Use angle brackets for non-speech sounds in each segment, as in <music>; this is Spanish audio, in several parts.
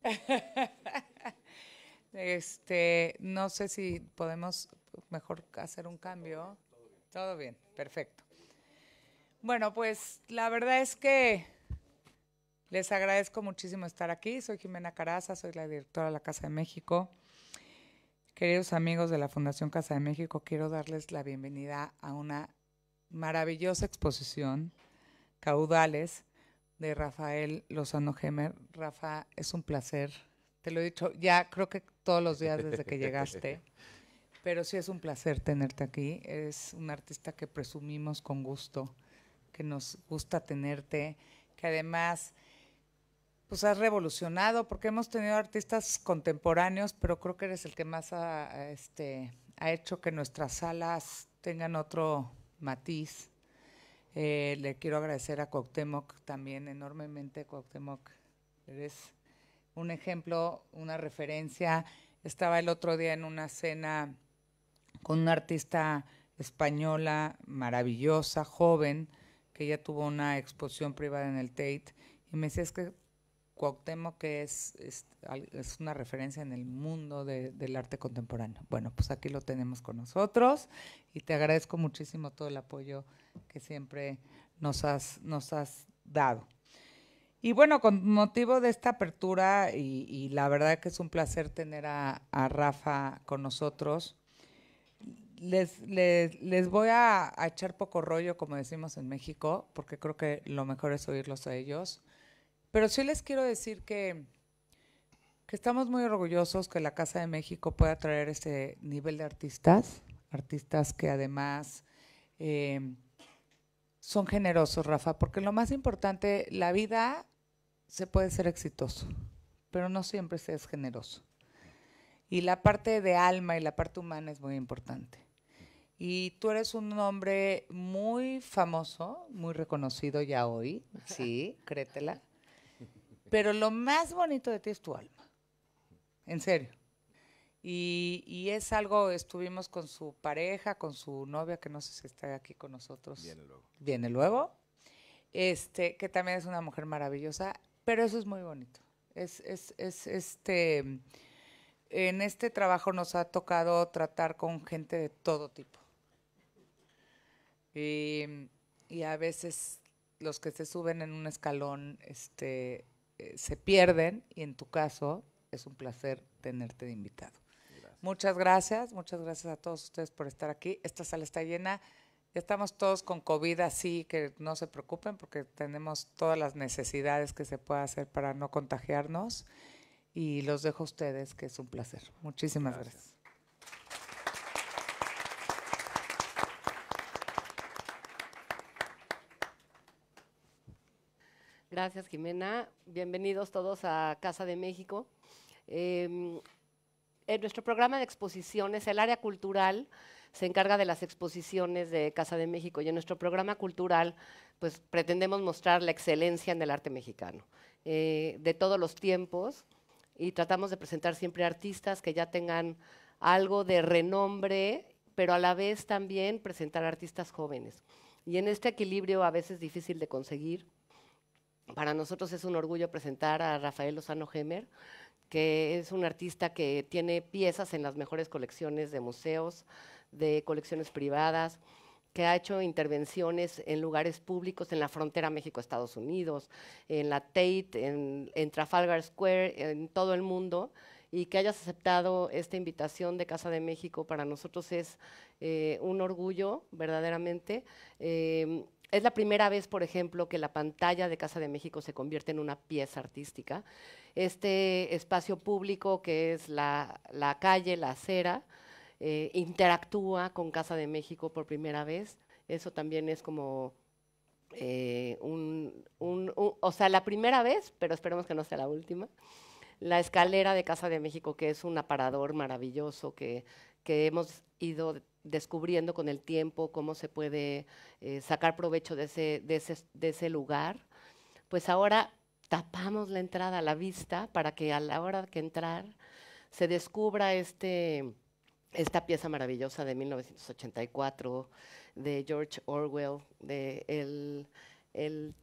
<laughs> Este, no sé si podemos mejor hacer un cambio. Todo bien. Todo bien, perfecto. Bueno, pues la verdad es que les agradezco muchísimo estar aquí. Soy Jimena Caraza, soy la directora de la Casa de México. Queridos amigos de la Fundación Casa de México, quiero darles la bienvenida a una maravillosa exposición Caudales de Rafael Lozano Gemer. Rafa, es un placer. Te lo he dicho ya creo que todos los días desde que llegaste. <laughs> Pero sí es un placer tenerte aquí. Es un artista que presumimos con gusto, que nos gusta tenerte, que además pues has revolucionado, porque hemos tenido artistas contemporáneos, pero creo que eres el que más este, ha hecho que nuestras salas tengan otro matiz, eh, le quiero agradecer a Coctemoc también enormemente, Coctemoc Eres un ejemplo, una referencia. Estaba el otro día en una cena con una artista española maravillosa, joven, que ya tuvo una exposición privada en el Tate, y me decía, es que Cuauhtémoc, que es, es, una referencia en el mundo del arte contemporáneo. Bueno, pues aquí lo tenemos con nosotros y te agradezco muchísimo todo el apoyo que siempre nos has, nos has dado. Y bueno, con motivo de esta apertura, y, la verdad que es un placer tener a, Rafa con nosotros, les, voy a echar poco rollo, como decimos en México, porque creo que lo mejor es oírlos a ellos. Pero sí les quiero decir que, estamos muy orgullosos que la Casa de México pueda traer ese nivel de artistas, artistas que además eh, son generosos, Rafa, porque lo más importante, la vida se puede ser exitoso, pero no siempre se es generoso. Y la parte de alma y la parte humana es muy importante. Y tú eres un hombre muy famoso, muy reconocido ya hoy, sí, créetela. Pero lo más bonito de ti es tu alma. En serio. Y, es algo, estuvimos con su pareja, con su novia, que no sé si está aquí con nosotros. Viene luego. Viene luego. Este, que también es una mujer maravillosa, pero eso es muy bonito. Es, este. En este trabajo nos ha tocado tratar con gente de todo tipo. Y, y a veces los que se suben en un escalón, este, eh, se pierden y en tu caso es un placer tenerte de invitado. Muchas gracias, muchas gracias a todos ustedes por estar aquí. Esta sala está llena. Ya estamos todos con COVID así, que no se preocupen porque tenemos todas las necesidades que se puede hacer para no contagiarnos. Y los dejo a ustedes, que es un placer. Muchísimas gracias. Gracias, Jimena. Bienvenidos todos a Casa de México. Em, en nuestro programa de exposiciones, el área cultural se encarga de las exposiciones de Casa de México y en nuestro programa cultural pues pretendemos mostrar la excelencia en el arte mexicano, eh, de todos los tiempos y tratamos de presentar siempre artistas que ya tengan algo de renombre, pero a la vez también presentar artistas jóvenes. Y en este equilibrio a veces difícil de conseguir, para nosotros es un orgullo presentar a Rafael Lozano hemmer que es un artista que tiene piezas en las mejores colecciones de museos, de colecciones privadas, que ha hecho intervenciones en lugares públicos, en la frontera México-Estados Unidos, en la Tate, en, Trafalgar Square, en todo el mundo, y que hayas aceptado esta invitación de Casa de México para nosotros es eh, un orgullo, verdaderamente. Eh, es la primera vez, por ejemplo, que la pantalla de Casa de México se convierte en una pieza artística. Este espacio público que es la, calle, la acera, eh, interactúa con Casa de México por primera vez. Eso también es como eh, un, o sea, la primera vez, pero esperemos que no sea la última. La escalera de Casa de México, que es un aparador maravilloso que, que hemos ido descubriendo con el tiempo cómo se puede eh, sacar provecho de ese, de ese, de ese lugar, pues ahora tapamos la entrada a la vista para que a la hora que entrar se descubra este, esta pieza maravillosa de 1984 de George Orwell, de el, el,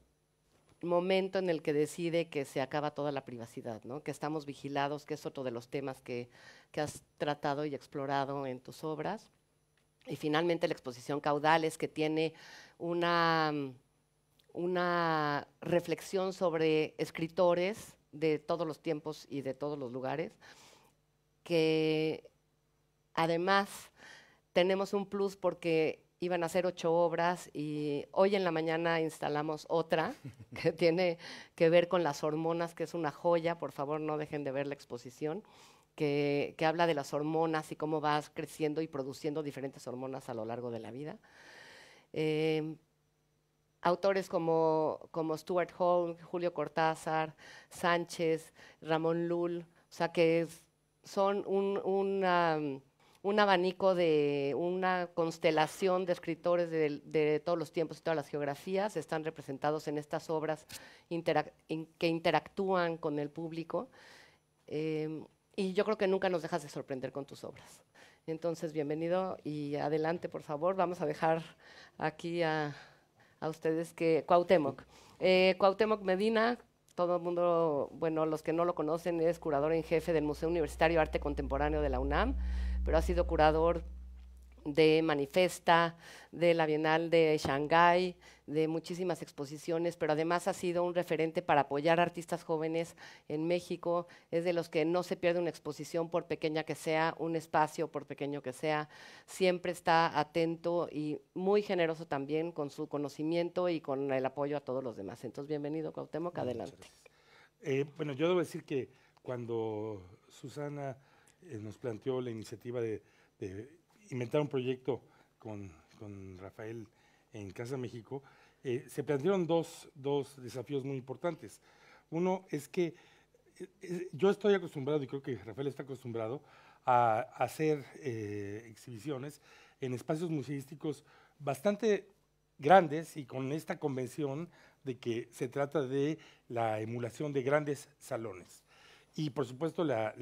momento en el que decide que se acaba toda la privacidad, ¿no? que estamos vigilados, que es otro de los temas que, que has tratado y explorado en tus obras. Y finalmente la exposición Caudales, que tiene una, una reflexión sobre escritores de todos los tiempos y de todos los lugares, que además tenemos un plus porque iban a hacer ocho obras y hoy en la mañana instalamos otra <laughs> que tiene que ver con las hormonas, que es una joya, por favor no dejen de ver la exposición que, habla de las hormonas y cómo vas creciendo y produciendo diferentes hormonas a lo largo de la vida. Em, autores como, como Stuart Hall, Julio Cortázar, Sánchez, Ramón Lull, o sea que son mm, un, abanico de una constelación de escritores de, todos los tiempos y todas las geografías, están representados en estas obras que interactúan con el público. Em, y yo creo que nunca nos dejas de sorprender con tus obras. Entonces, bienvenido y adelante, por favor. Vamos a dejar aquí a, ustedes que Cuauhtémoc. Eh, Cuauhtémoc Medina, todo el mundo, bueno, los que no lo conocen, es curador en jefe del Museo Universitario de Arte Contemporáneo de la UNAM, pero ha sido curador de Manifesta, de la Bienal de Shanghái, de muchísimas exposiciones, pero además ha sido un referente para apoyar a artistas jóvenes en México. Es de los que no se pierde una exposición, por pequeña que sea, un espacio, por pequeño que sea. Siempre está atento y muy generoso también con su conocimiento y con el apoyo a todos los demás. Entonces, bienvenido, Cuauhtémoc, adelante. Eh, bueno, yo debo decir que cuando Susana eh, nos planteó la iniciativa de inventar un proyecto con, Rafael en Casa México, eh, se plantearon dos, desafíos muy importantes. Uno es que eh, eh, yo estoy acostumbrado, y creo que Rafael está acostumbrado, a, hacer exhibiciones en espacios museísticos bastante grandes y con esta convención de que se trata de la emulación de grandes salones. Y por supuesto la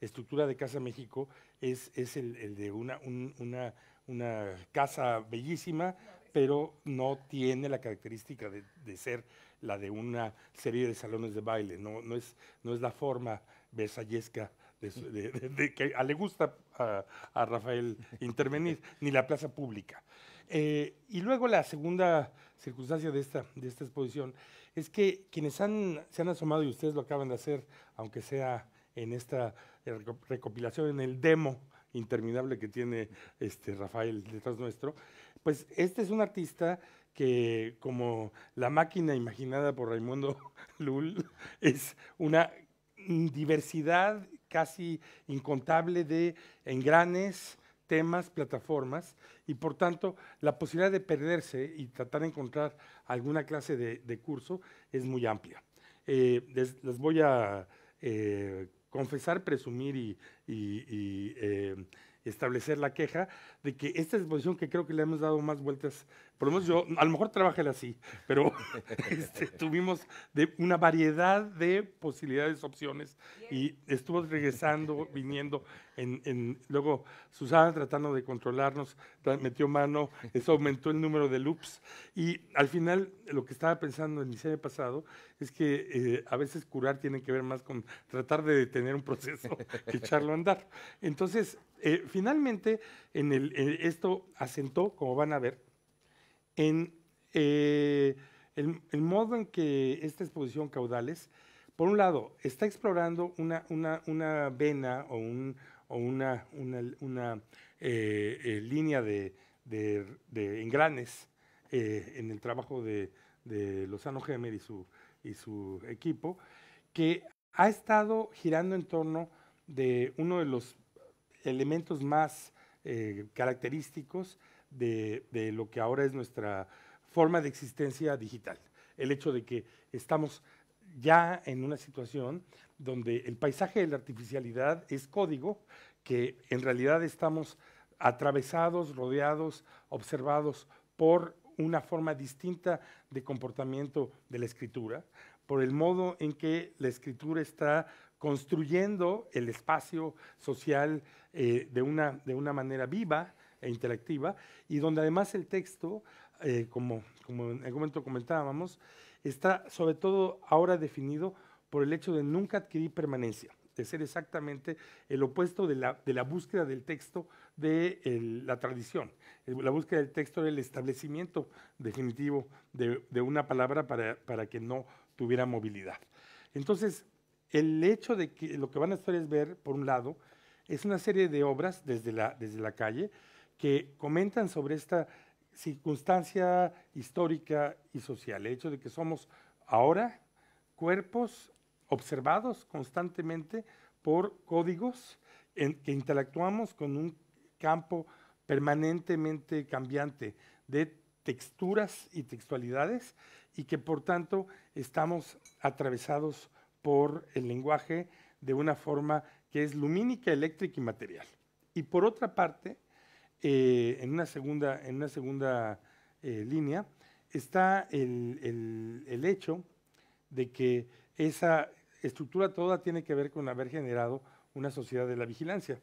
estructura de Casa México es, es el, de una, una, casa bellísima, pero no tiene la característica de, ser la de una serie de salones de baile, no, no, es, no es la forma versallesca de, que le gusta a, Rafael intervenir, <laughs> ni la plaza pública. Eh, y luego la segunda circunstancia de esta, de esta exposición es que quienes han, se han asomado, y ustedes lo acaban de hacer, aunque sea en esta eh, recopilación, en el demo interminable que tiene este Rafael detrás nuestro, pues este es un artista que como la máquina imaginada por Raimundo <laughs> Lul, es una diversidad casi incontable de engranes, temas, plataformas, y por tanto la posibilidad de perderse y tratar de encontrar alguna clase de, curso es muy amplia. Eh, les, voy a eh, confesar, presumir y, eh, establecer la queja de que esta disposición que creo que le hemos dado más vueltas por lo menos yo, a lo mejor trabajé así, pero <laughs> este, tuvimos de una variedad de posibilidades, opciones, y estuvo regresando, viniendo, en, luego Susana tratando de controlarnos, metió mano, eso aumentó el número de loops, y al final lo que estaba pensando en mi pasado es que eh, a veces curar tiene que ver más con tratar de detener un proceso <laughs> que echarlo a andar. Entonces, eh, finalmente, en el, eh, esto asentó, como van a ver, en eh, el, modo en que esta exposición caudales, por un lado, está explorando una, vena o, una, eh, eh, línea de, engranes en el trabajo de, Lozano Gemer y su, equipo, que ha estado girando en torno de uno de los elementos más característicos de, lo que ahora es nuestra forma de existencia digital. El hecho de que estamos ya en una situación donde el paisaje de la artificialidad es código, que en realidad estamos atravesados, rodeados, observados por una forma distinta de comportamiento de la escritura, por el modo en que la escritura está construyendo el espacio social eh, de una manera viva, e interactiva, y donde además el texto, eh, como, en algún momento comentábamos, está sobre todo ahora definido por el hecho de nunca adquirir permanencia, de ser exactamente el opuesto de la, búsqueda del texto de la tradición, la búsqueda del texto era el establecimiento definitivo de, una palabra para, que no tuviera movilidad. Entonces, el hecho de que lo que van a hacer es ver, por un lado, es una serie de obras desde la calle, que comentan sobre esta circunstancia histórica y social, el hecho de que somos ahora cuerpos observados constantemente por códigos en que interactuamos con un campo permanentemente cambiante de texturas y textualidades y que por tanto estamos atravesados por el lenguaje de una forma que es lumínica, eléctrica y material. Y por otra parte, eh, en una segunda, en una segunda eh, línea, está el, hecho de que esa estructura toda tiene que ver con haber generado una sociedad de la vigilancia.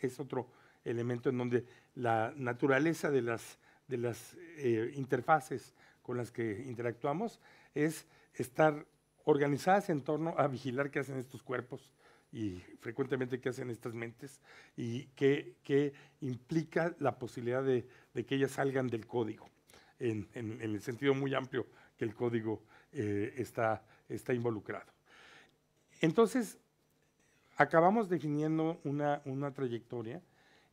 Es otro elemento en donde la naturaleza de las, de las eh, interfaces con las que interactuamos es estar organizadas en torno a vigilar qué hacen estos cuerpos, y frecuentemente qué hacen estas mentes y qué implica la posibilidad de, que ellas salgan del código, en, el sentido muy amplio que el código eh, está, está involucrado. Entonces, acabamos definiendo una, trayectoria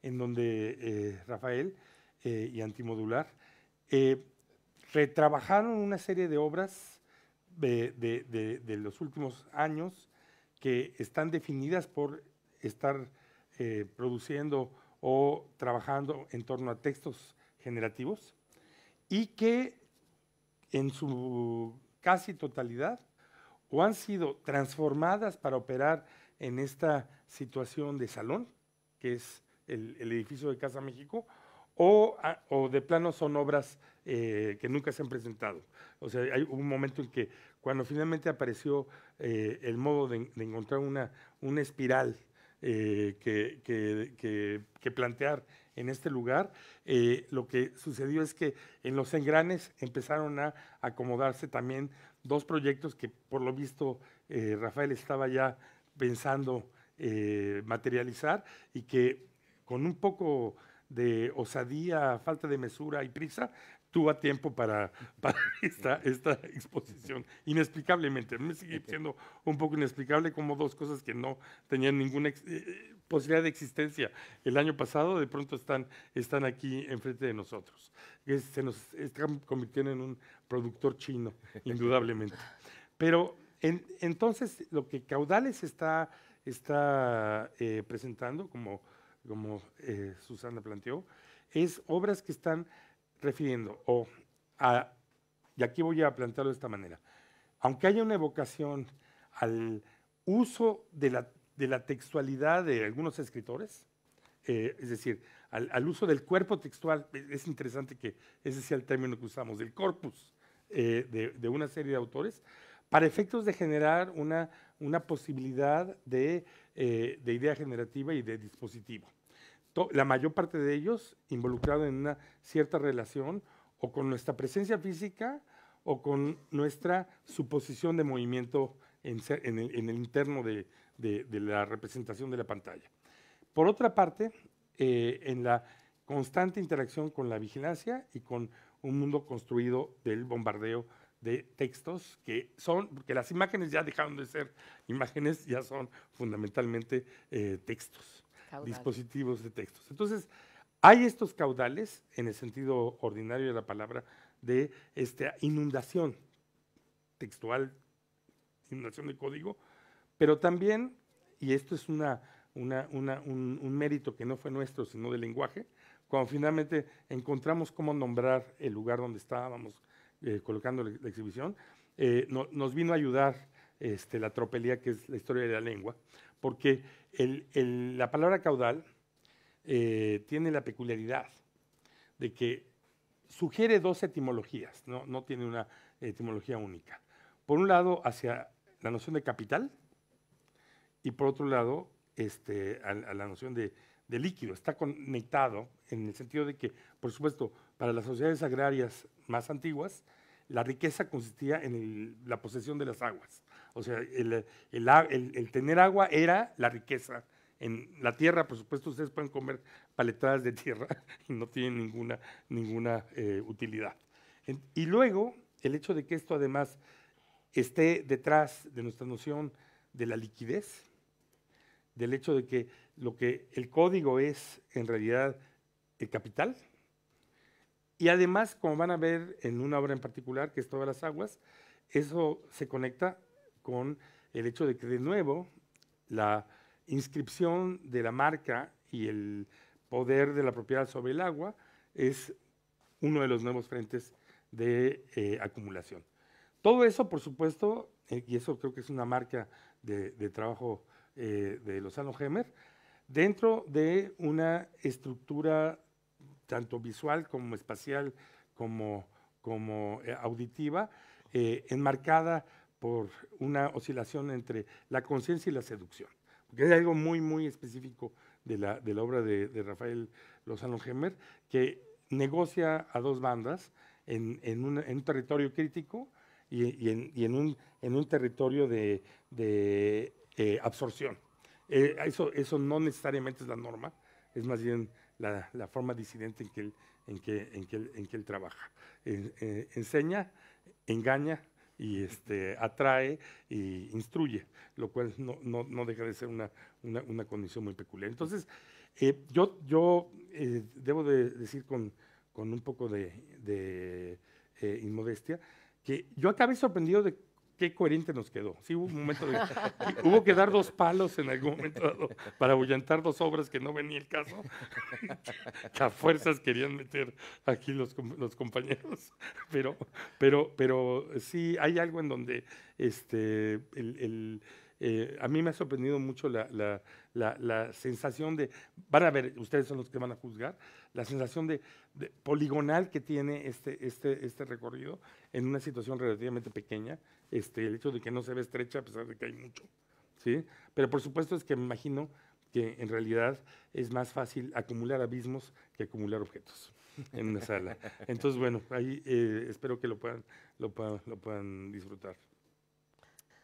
en donde eh, Rafael eh, y Antimodular retrabajaron una serie de obras de los últimos años, que están definidas por estar eh, produciendo o trabajando en torno a textos generativos y que en su casi totalidad o han sido transformadas para operar en esta situación de salón, que es el edificio de Casa México, o, de plano son obras eh, que nunca se han presentado. O sea, hay un momento en que cuando finalmente apareció eh, el modo de, encontrar una, una espiral eh, que, plantear en este lugar, lo que sucedió es que en los engranes empezaron a acomodarse también dos proyectos que por lo visto Rafael estaba ya pensando materializar y que con un poco de osadía, falta de mesura y prisa, tuvo tiempo para, para <laughs> esta, exposición, inexplicablemente. Me sigue siendo un poco inexplicable como dos cosas que no tenían ninguna eh, posibilidad de existencia el año pasado, de pronto están, están aquí enfrente de nosotros. se nos están convirtiendo en un productor chino, <laughs> indudablemente. Pero entonces, lo que Caudales está, está eh, presentando como como eh, Susana planteó, es obras que están refiriendo o y aquí voy a plantearlo de esta manera, aunque haya una evocación al uso de la, textualidad de algunos escritores, eh, es decir, al, uso del cuerpo textual, es interesante que ese sea el término que usamos, del corpus eh, de, una serie de autores, para efectos de generar una una posibilidad eh, de, idea generativa y de dispositivo. la mayor parte de ellos involucrado en una cierta relación o con nuestra presencia física o con nuestra suposición de movimiento en, el, interno de, la representación de la pantalla. Por otra parte, eh, en la constante interacción con la vigilancia y con un mundo construido del bombardeo de textos que son, porque las imágenes ya dejaron de ser imágenes, ya son fundamentalmente eh, textos, dispositivos de textos. Entonces, hay estos caudales, en el sentido ordinario de la palabra, de esta inundación textual, inundación de código, pero también, y esto es una, un mérito que no fue nuestro, sino del lenguaje, cuando finalmente encontramos cómo nombrar el lugar donde estábamos, eh, colocando la, exhibición, eh, nos vino a ayudar este, la tropelía, que es la historia de la lengua, porque la palabra caudal eh, tiene la peculiaridad de que sugiere dos etimologías, no, tiene una etimología única. Por un lado, hacia la noción de capital y por otro lado, este, a, la noción de líquido. Está conectado en el sentido de que, por supuesto, para las sociedades agrarias más antiguas, la riqueza consistía en la posesión de las aguas. O sea, el, tener agua era la riqueza. En la tierra, por supuesto, ustedes pueden comer paletadas de tierra <laughs> y no tienen ninguna, ninguna eh, utilidad. y luego, el hecho de que esto además esté detrás de nuestra noción de la liquidez, del hecho de que lo que el código es en realidad el capital, y además, como van a ver en una obra en particular, que es Todas las Aguas, eso se conecta con el hecho de que de nuevo la inscripción de la marca y el poder de la propiedad sobre el agua es uno de los nuevos frentes de eh, acumulación. Todo eso, por supuesto, eh, y eso creo que es una marca de, trabajo eh, de Lozano Hemer, dentro de una estructura tanto visual como espacial, como, como eh, auditiva, eh, enmarcada por una oscilación entre la conciencia y la seducción, que es algo muy, muy específico de la, obra de, Rafael Lozano hemmer que negocia a dos bandas en, un, territorio crítico y, en, un, en, un, territorio de, eh, absorción. eso, eso no necesariamente es la norma, es más bien la, forma disidente en que él, en que, en que, en que él trabaja. Eh, eh, enseña, engaña y este, atrae e instruye, lo cual no, deja de ser una, condición muy peculiar. Entonces, eh, yo, yo debo de decir con, un poco de, de inmodestia que yo acabé sorprendido de qué coherente nos quedó. Sí, hubo un momento <laughs> hubo que dar dos palos en algún momento para abullantar dos obras que no venía el caso, <laughs> que a fuerzas querían meter aquí los, compañeros. <laughs> Pero, pero, pero sí hay algo en donde este, eh, a mí me ha sorprendido mucho la, la, la, sensación de, van a ver, ustedes son los que van a juzgar, la sensación de, de poligonal que tiene este, este, este recorrido en una situación relativamente pequeña, este, el hecho de que no se ve estrecha a pesar de que hay mucho. ¿sí? Pero por supuesto es que me imagino que en realidad es más fácil acumular abismos que acumular objetos en una sala. Entonces, bueno, ahí eh, espero que lo puedan, lo, puedan, disfrutar.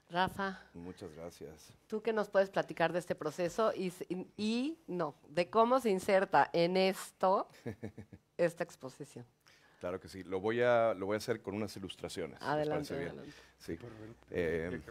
Rafa. Muchas gracias. ¿Tú que nos puedes platicar de este proceso y, y no, de cómo se inserta en esto <laughs> esta exposición? Claro que sí. Lo voy a, lo voy a hacer con unas ilustraciones. Adelante. adelante. Sí. Eh,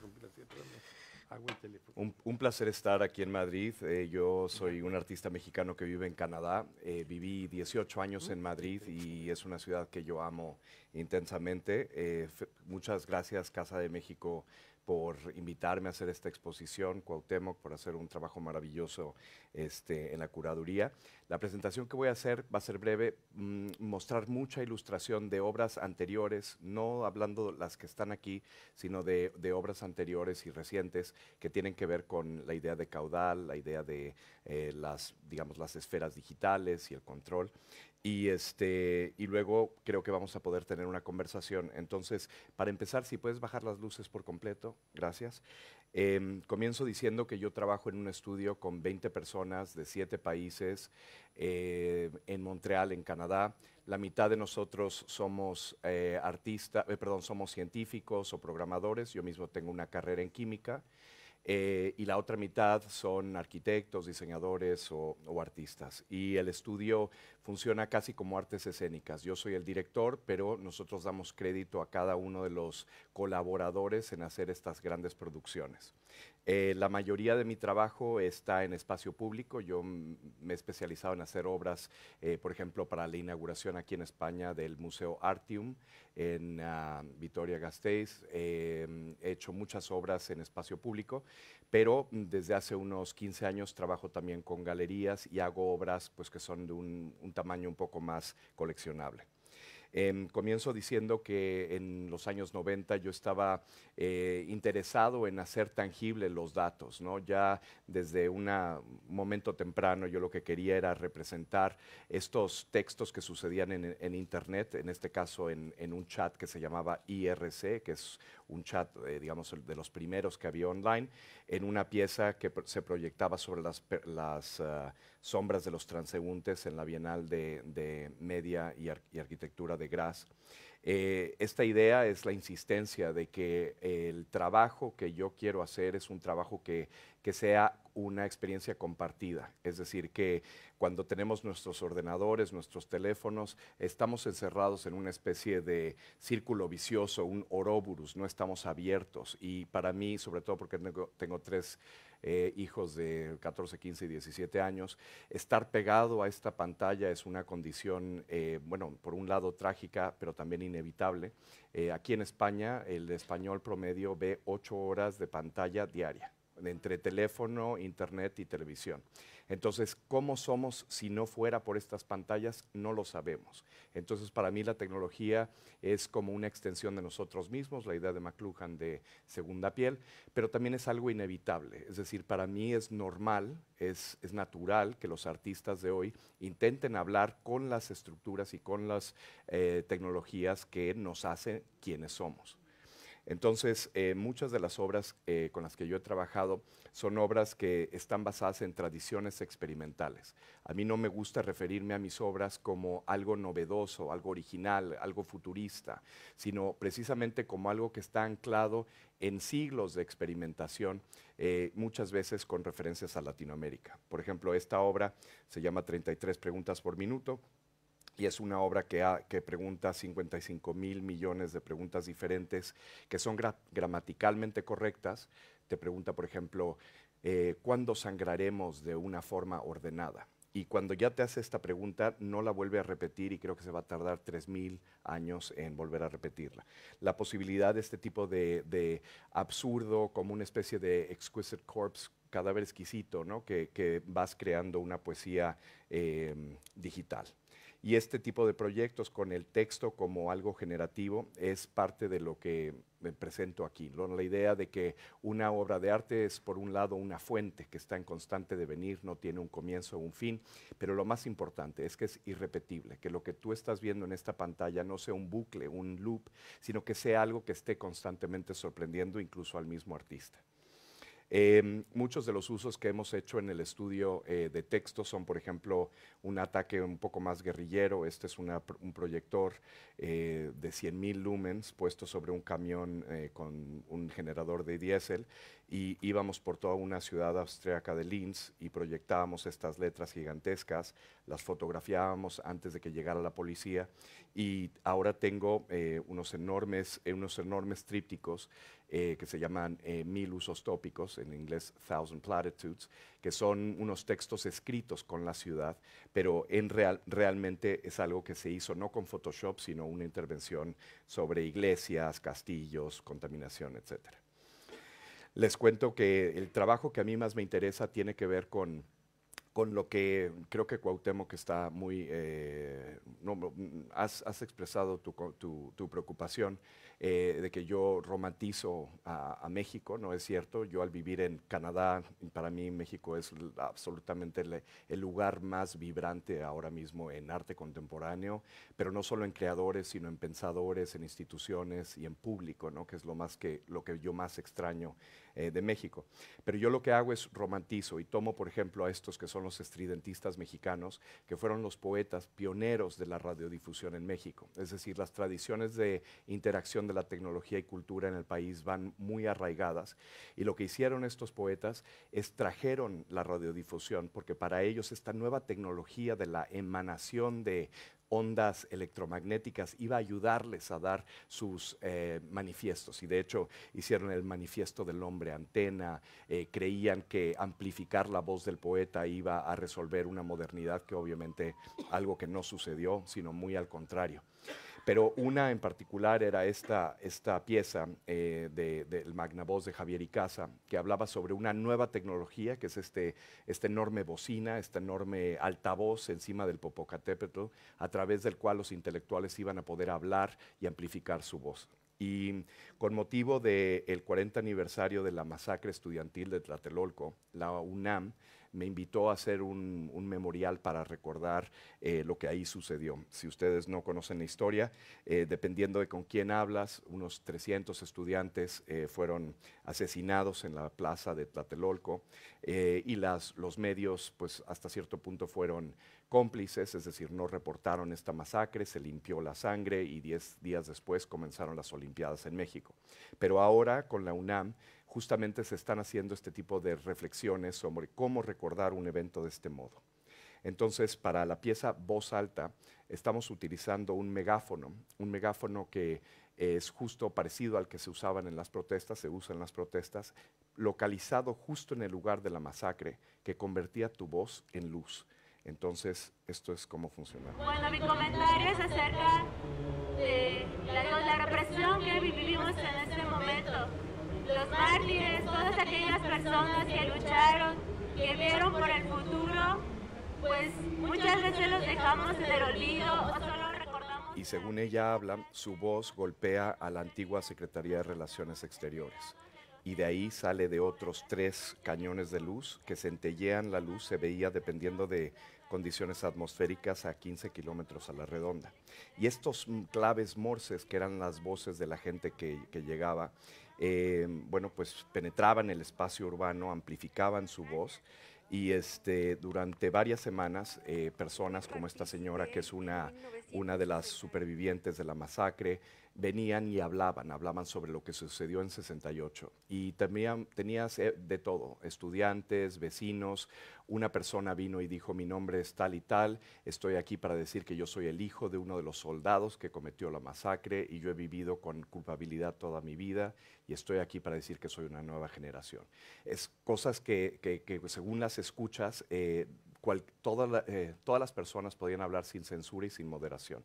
un, placer estar aquí en Madrid. Eh, yo soy un artista mexicano que vive en Canadá. Eh, viví 18 años en Madrid y es una ciudad que yo amo intensamente. muchas gracias, Casa de México por invitarme a hacer esta exposición, Cuauhtémoc por hacer un trabajo maravilloso este, en la curaduría. La presentación que voy a hacer va a ser breve, mm, mostrar mucha ilustración de obras anteriores, no hablando de las que están aquí, sino de, obras anteriores y recientes que tienen que ver con la idea de caudal, la idea de eh, las, digamos, las esferas digitales y el control. Y, este, y luego creo que vamos a poder tener una conversación. Entonces, para empezar, si puedes bajar las luces por completo, gracias. Em, comienzo diciendo que yo trabajo en un estudio con 20 personas de 7 países eh, en Montreal, en Canadá. La mitad de nosotros somos eh, artistas, eh, perdón, somos científicos o programadores. Yo mismo tengo una carrera en química. y la otra mitad son arquitectos, diseñadores o, o artistas. Y el estudio funciona casi como artes escénicas. Yo soy el director, pero nosotros damos crédito a cada uno de los colaboradores en hacer estas grandes producciones. Eh, la mayoría de mi trabajo está en espacio público. Yo me he especializado en hacer obras, eh, por ejemplo, para la inauguración aquí en España del Museo Artium en ah, Vitoria-Gasteiz. Em, he hecho muchas obras en espacio público, pero desde hace unos 15 años trabajo también con galerías y hago obras pues, que son de un tamaño un poco más coleccionable. Em, comienzo diciendo que en los años 90 yo estaba eh, interesado en hacer tangibles los datos, ¿no? Ya desde un momento temprano yo lo que quería era representar estos textos que sucedían en, Internet, en este caso en, en, un chat que se llamaba IRC, que es un chat, eh, digamos, de los primeros que había online, en una pieza que se proyectaba sobre las, ah, sombras de los transeúntes en la Bienal de, Media y, Arquitectura de Graz. Eh, esta idea es la insistencia de que el trabajo que yo quiero hacer es un trabajo que que sea una experiencia compartida. Es decir, que cuando tenemos nuestros ordenadores, nuestros teléfonos, estamos encerrados en una especie de círculo vicioso, un oroburus, no estamos abiertos. Y para mí, sobre todo porque tengo, tres eh, hijos de 14, 15 y 17 años, estar pegado a esta pantalla es una condición, eh, bueno, por un lado trágica, pero también inevitable. Eh, aquí en España, el español promedio ve ocho horas de pantalla diaria entre teléfono, internet y televisión. Entonces, ¿cómo somos si no fuera por estas pantallas? No lo sabemos. Entonces, para mí la tecnología es como una extensión de nosotros mismos, la idea de McLuhan de segunda piel, pero también es algo inevitable. Es decir, para mí es normal, es, natural que los artistas de hoy intenten hablar con las estructuras y con las eh, tecnologías que nos hacen quienes somos. Entonces, eh, muchas de las obras eh, con las que yo he trabajado son obras que están basadas en tradiciones experimentales. A mí no me gusta referirme a mis obras como algo novedoso, algo original, algo futurista, sino precisamente como algo que está anclado en siglos de experimentación, eh, muchas veces con referencias a Latinoamérica. Por ejemplo, esta obra se llama 33 preguntas por minuto, y es una obra que, pregunta 55 mil millones de preguntas diferentes que son gramaticalmente correctas. Te pregunta, por ejemplo, eh, ¿cuándo sangraremos de una forma ordenada? Y cuando ya te hace esta pregunta, no la vuelve a repetir y creo que se va a tardar mil años en volver a repetirla. La posibilidad de este tipo de, absurdo, como una especie de exquisite corpse, cadáver exquisito, ¿no? que, vas creando una poesía eh, digital. Y este tipo de proyectos con el texto como algo generativo es parte de lo que me presento aquí. La idea de que una obra de arte es, por un lado, una fuente que está en constante devenir, no tiene un comienzo o un fin, pero lo más importante es que es irrepetible, que lo que tú estás viendo en esta pantalla no sea un bucle, un loop, sino que sea algo que esté constantemente sorprendiendo incluso al mismo artista. Em, muchos de los usos que hemos hecho en el estudio eh, de texto son, por ejemplo, un ataque un poco más guerrillero. Este es un proyector eh, de 100.000 lumens puesto sobre un camión eh, con un generador de diésel y íbamos por toda una ciudad austriaca de Linz y proyectábamos estas letras gigantescas, las fotografiábamos antes de que llegara la policía y ahora tengo unos, enormes, unos enormes trípticos eh, que se llaman eh, Mil Usos Tópicos, en inglés Thousand Platitudes, que son unos textos escritos con la ciudad, pero en real, realmente es algo que se hizo no con Photoshop, sino una intervención sobre iglesias, castillos, contaminación, etc. Les cuento que el trabajo que a mí más me interesa tiene que ver con con lo que creo que Cuauhtémoc está muy... Eh, has, expresado tu, tu, tu preocupación eh, de que yo romantizo a, México, no es cierto. Yo al vivir en Canadá, para mí México es absolutamente el, lugar más vibrante ahora mismo en arte contemporáneo, pero no solo en creadores, sino en pensadores, en instituciones y en público, ¿no? que es lo, más que, lo que yo más extraño eh, de México. Pero yo lo que hago es romantizo y tomo, por ejemplo, a estos que son los estridentistas mexicanos, que fueron los poetas pioneros de la radiodifusión en México, es decir, las tradiciones de interacción de la tecnología y cultura en el país van muy arraigadas. Y lo que hicieron estos poetas es trajeron la radiodifusión, porque para ellos esta nueva tecnología de la emanación de ondas electromagnéticas iba a ayudarles a dar sus eh, manifiestos. Y de hecho hicieron el manifiesto del hombre antena, eh, creían que amplificar la voz del poeta iba a resolver una modernidad que obviamente algo que no sucedió, sino muy al contrario pero una en particular era esta, esta pieza eh, del de, Magna Voz de Javier Icaza, que hablaba sobre una nueva tecnología, que es este, esta enorme bocina, esta enorme altavoz encima del Popocatépetl, a través del cual los intelectuales iban a poder hablar y amplificar su voz. Y con motivo del 40 aniversario de la masacre estudiantil de Tlatelolco, la UNAM me invitó a hacer un, memorial para recordar eh, lo que ahí sucedió. Si ustedes no conocen la historia, eh, dependiendo de con quién hablas, unos 300 estudiantes eh, fueron asesinados en la plaza de Tlatelolco y los medios, pues hasta cierto punto fueron cómplices, es decir, no reportaron esta masacre, se limpió la sangre y 10 días después comenzaron las Olimpiadas en México. Pero ahora con la UNAM justamente se están haciendo este tipo de reflexiones sobre cómo recordar un evento de este modo. Entonces, para la pieza voz alta, estamos utilizando un megáfono, un megáfono que es justo parecido al que se usaban en las protestas, se usa en las protestas, localizado justo en el lugar de la masacre, que convertía tu voz en luz. Entonces, esto es cómo funciona. Bueno, mi comentario es acerca de la, la represión que vivimos en este momento los mártires, todas aquellas personas que lucharon, que vieron por el futuro, pues muchas veces los dejamos en el olvido solo recordamos. Y según ella habla, su voz golpea a la antigua Secretaría de Relaciones Exteriores. Y de ahí sale de otros tres cañones de luz que centellean la luz, se veía dependiendo de condiciones atmosféricas a 15 kilómetros a la redonda. Y estos claves morses, que eran las voces de la gente que, que llegaba, eh, bueno, pues penetraban el espacio urbano, amplificaban su voz y este, durante varias semanas eh, personas como esta señora que es una, una de las supervivientes de la masacre, venían y hablaban, hablaban sobre lo que sucedió en 68. Y tenían, tenías eh, de todo, estudiantes, vecinos, una persona vino y dijo, mi nombre es tal y tal, estoy aquí para decir que yo soy el hijo de uno de los soldados que cometió la masacre y yo he vivido con culpabilidad toda mi vida y estoy aquí para decir que soy una nueva generación. Es cosas que, según las escuchas, eh, eh, todas las personas podían hablar sin censura y sin moderación.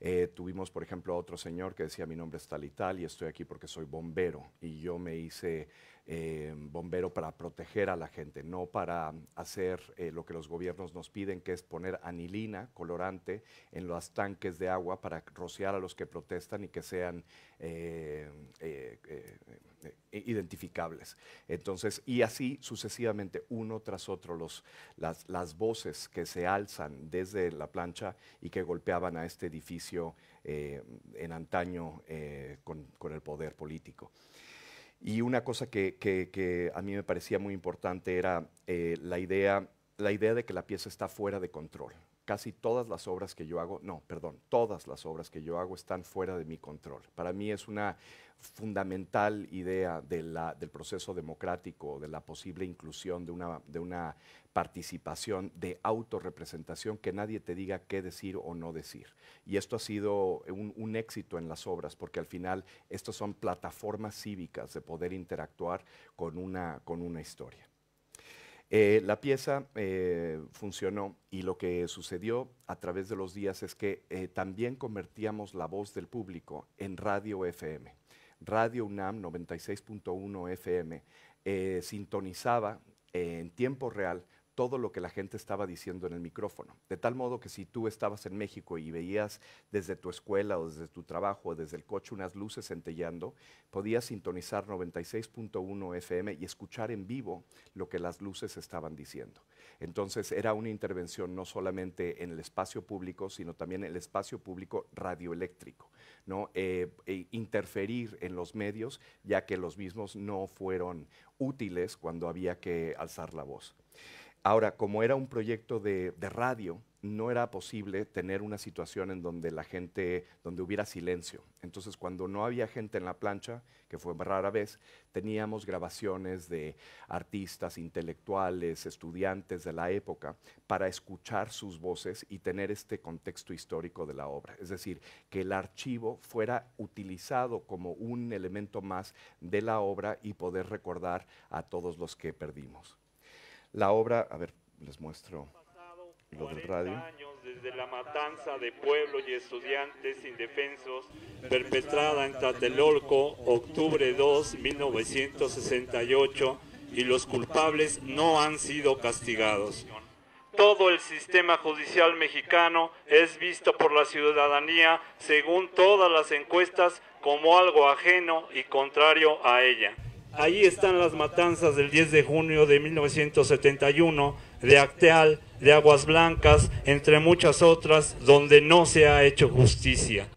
Eh, tuvimos, por ejemplo, otro señor que decía, mi nombre es tal y tal y estoy aquí porque soy bombero. Y yo me hice eh, bombero para proteger a la gente, no para hacer eh, lo que los gobiernos nos piden, que es poner anilina, colorante, en los tanques de agua para rociar a los que protestan y que sean eh, identificables. Entonces, y así sucesivamente, uno tras otro, las, voces que se alzan desde la plancha y que golpeaban a este edificio en antaño con el poder político. Y una cosa que, a mí me parecía muy importante era eh, la, idea, la idea de que la pieza está fuera de control casi todas las obras que yo hago, no, perdón, todas las obras que yo hago están fuera de mi control. Para mí es una fundamental idea del proceso democrático, de la posible inclusión de una, participación de autorrepresentación, que nadie te diga qué decir o no decir. Y esto ha sido un, éxito en las obras, porque al final estas son plataformas cívicas de poder interactuar con una historia. Eh, la pieza eh, funcionó y lo que sucedió a través de los días es que eh, también convertíamos la voz del público en radio FM. Radio UNAM 96.1 FM sintonizaba en tiempo real todo lo que la gente estaba diciendo en el micrófono. De tal modo que si tú estabas en México y veías desde tu escuela o desde tu trabajo o desde el coche unas luces centellando, podías sintonizar 96.1 FM y escuchar en vivo lo que las luces estaban diciendo. Entonces era una intervención no solamente en el espacio público, sino también en el espacio público radioeléctrico, ¿no? Eh, e interferir en los medios, ya que los mismos no fueron útiles cuando había que alzar la voz. Ahora, como era un proyecto de, radio, no era posible tener una situación en donde la gente, donde hubiera silencio. Entonces, cuando no había gente en la plancha, que fue rara vez, teníamos grabaciones de artistas, intelectuales, estudiantes de la época, para escuchar sus voces y tener este contexto histórico de la obra. Es decir, que el archivo fuera utilizado como un elemento más de la obra y poder recordar a todos los que perdimos. La obra, a ver, les muestro lo del radio. años desde la matanza de pueblos y estudiantes indefensos perpetrada en Tlatelolco, octubre 2, 1968, y los culpables no han sido castigados. Todo el sistema judicial mexicano es visto por la ciudadanía, según todas las encuestas, como algo ajeno y contrario a ella. Ahí están las matanzas del 10 de junio de 1971, de Acteal, de Aguas Blancas, entre muchas otras, donde no se ha hecho justicia.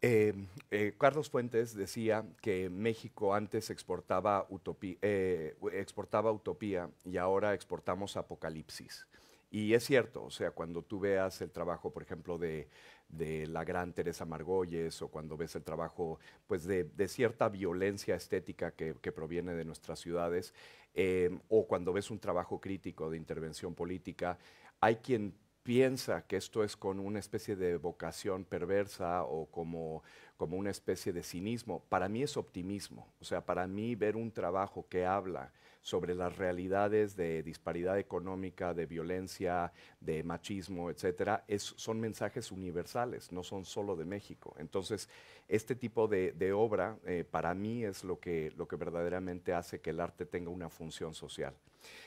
Eh, eh, Carlos Fuentes decía que México antes exportaba utopía, eh, exportaba utopía y ahora exportamos apocalipsis. Y es cierto, o sea, cuando tú veas el trabajo, por ejemplo, de de la gran Teresa Margolles o cuando ves el trabajo pues, de, cierta violencia estética que, proviene de nuestras ciudades em, o cuando ves un trabajo crítico de intervención política, hay quien piensa que esto es con una especie de vocación perversa o como, como una especie de cinismo. Para mí es optimismo, o sea, para mí ver un trabajo que habla sobre las realidades de disparidad económica, de violencia, de machismo, etcétera, son mensajes universales, no son solo de México. Entonces, este tipo de, obra eh, para mí es lo que verdaderamente hace que el arte tenga una función social.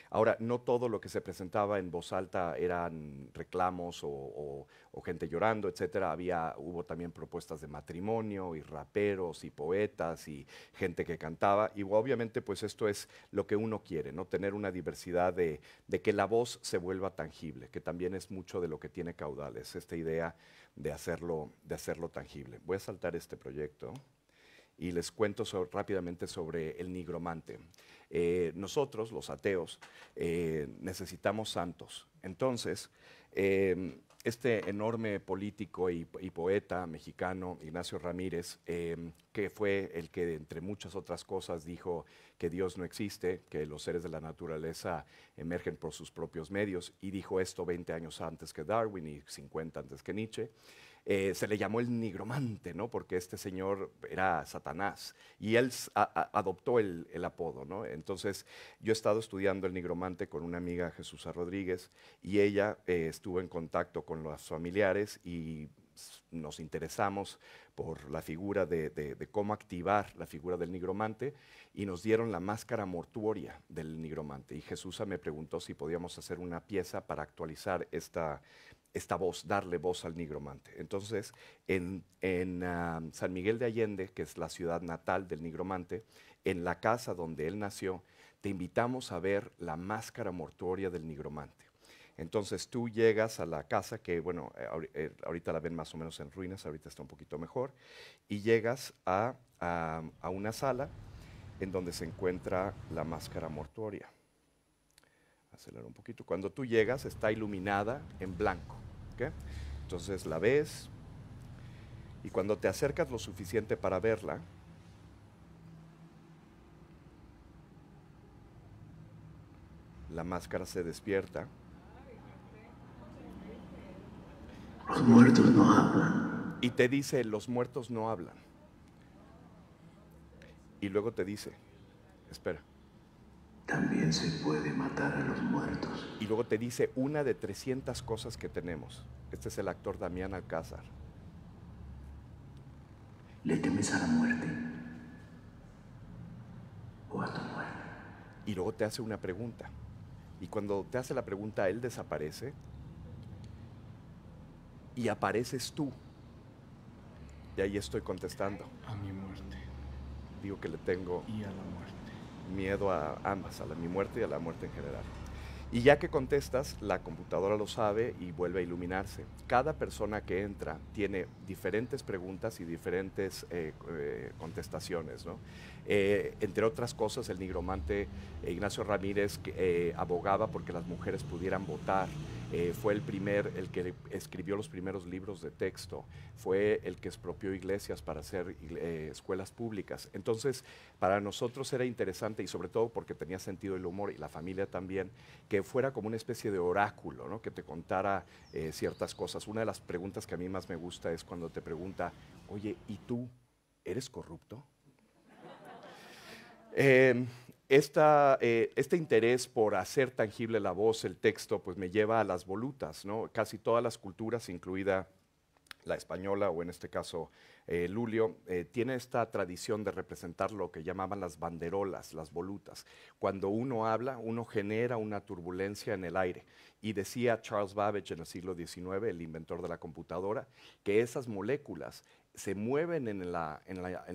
Ahora, no todo lo que se presentaba en voz alta eran reclamos o, gente llorando, etcétera. Había, hubo también propuestas de matrimonio y raperos y poetas y gente que cantaba. Y obviamente, pues esto es lo que uno quiere, ¿no? Tener una diversidad de, que la voz se vuelva tangible, que también es mucho de lo que tiene caudales, esta idea de hacerlo, de hacerlo tangible. Voy a saltar este proyecto y les cuento rápidamente sobre el nigromante. Eh, nosotros, los ateos, eh, necesitamos santos. Entonces, eh, este enorme político y, poeta mexicano, Ignacio Ramírez, que fue el que, entre muchas otras cosas, dijo que Dios no existe, que los seres de la naturaleza emergen por sus propios medios, y dijo esto 20 años antes que Darwin y 50 antes que Nietzsche. Eh, se le llamó el nigromante, ¿no? Porque este señor era Satanás y él adoptó el, apodo, ¿no? Entonces, yo he estado estudiando el nigromante con una amiga, Jesús Rodríguez, y ella eh, estuvo en contacto con los familiares y nos interesamos por la figura de, cómo activar la figura del nigromante y nos dieron la máscara mortuoria del nigromante. Y Jesús me preguntó si podíamos hacer una pieza para actualizar esta esta voz, darle voz al nigromante. Entonces, en, San Miguel de Allende, que es la ciudad natal del nigromante, en la casa donde él nació, te invitamos a ver la máscara mortuoria del nigromante. Entonces tú llegas a la casa, que bueno, eh, eh, ahorita la ven más o menos en ruinas, ahorita está un poquito mejor, y llegas a, una sala en donde se encuentra la máscara mortuoria. Acelero un poquito. Cuando tú llegas está iluminada en blanco. Entonces la ves y cuando te acercas lo suficiente para verla, la máscara se despierta. Los muertos no hablan. Y te dice, los muertos no hablan. Y luego te dice, espera. También se puede matar a los muertos. Y luego te dice una de 300 cosas que tenemos. Este es el actor Damián Alcázar. ¿Le temes a la muerte? ¿O a tu muerte? Y luego te hace una pregunta. Y cuando te hace la pregunta, él desaparece y apareces tú. Y ahí estoy contestando. A mi muerte. Digo que le tengo. Y a la muerte miedo a ambas, a la, mi muerte y a la muerte en general. Y ya que contestas, la computadora lo sabe y vuelve a iluminarse. Cada persona que entra tiene diferentes preguntas y diferentes eh, eh, contestaciones. Eh, entre otras cosas, el nigromante Ignacio Ramírez abogaba porque las mujeres pudieran votar eh, fue el primer, el que escribió los primeros libros de texto, fue el que expropió iglesias para hacer eh, escuelas públicas. Entonces, para nosotros era interesante y sobre todo porque tenía sentido el humor y la familia también, que fuera como una especie de oráculo, ¿no? que te contara eh, ciertas cosas. Una de las preguntas que a mí más me gusta es cuando te pregunta, oye, ¿y tú eres corrupto? Em, eh, este interés por hacer tangible la voz, el texto, pues me lleva a las volutas, ¿no? Casi todas las culturas, incluida la española o en este caso eh, Lulio, eh, tiene esta tradición de representar lo que llamaban las banderolas, las volutas. Cuando uno habla, uno genera una turbulencia en el aire. Y decía Charles Babbage en el siglo XIX, el inventor de la computadora, que esas moléculas se mueven en la,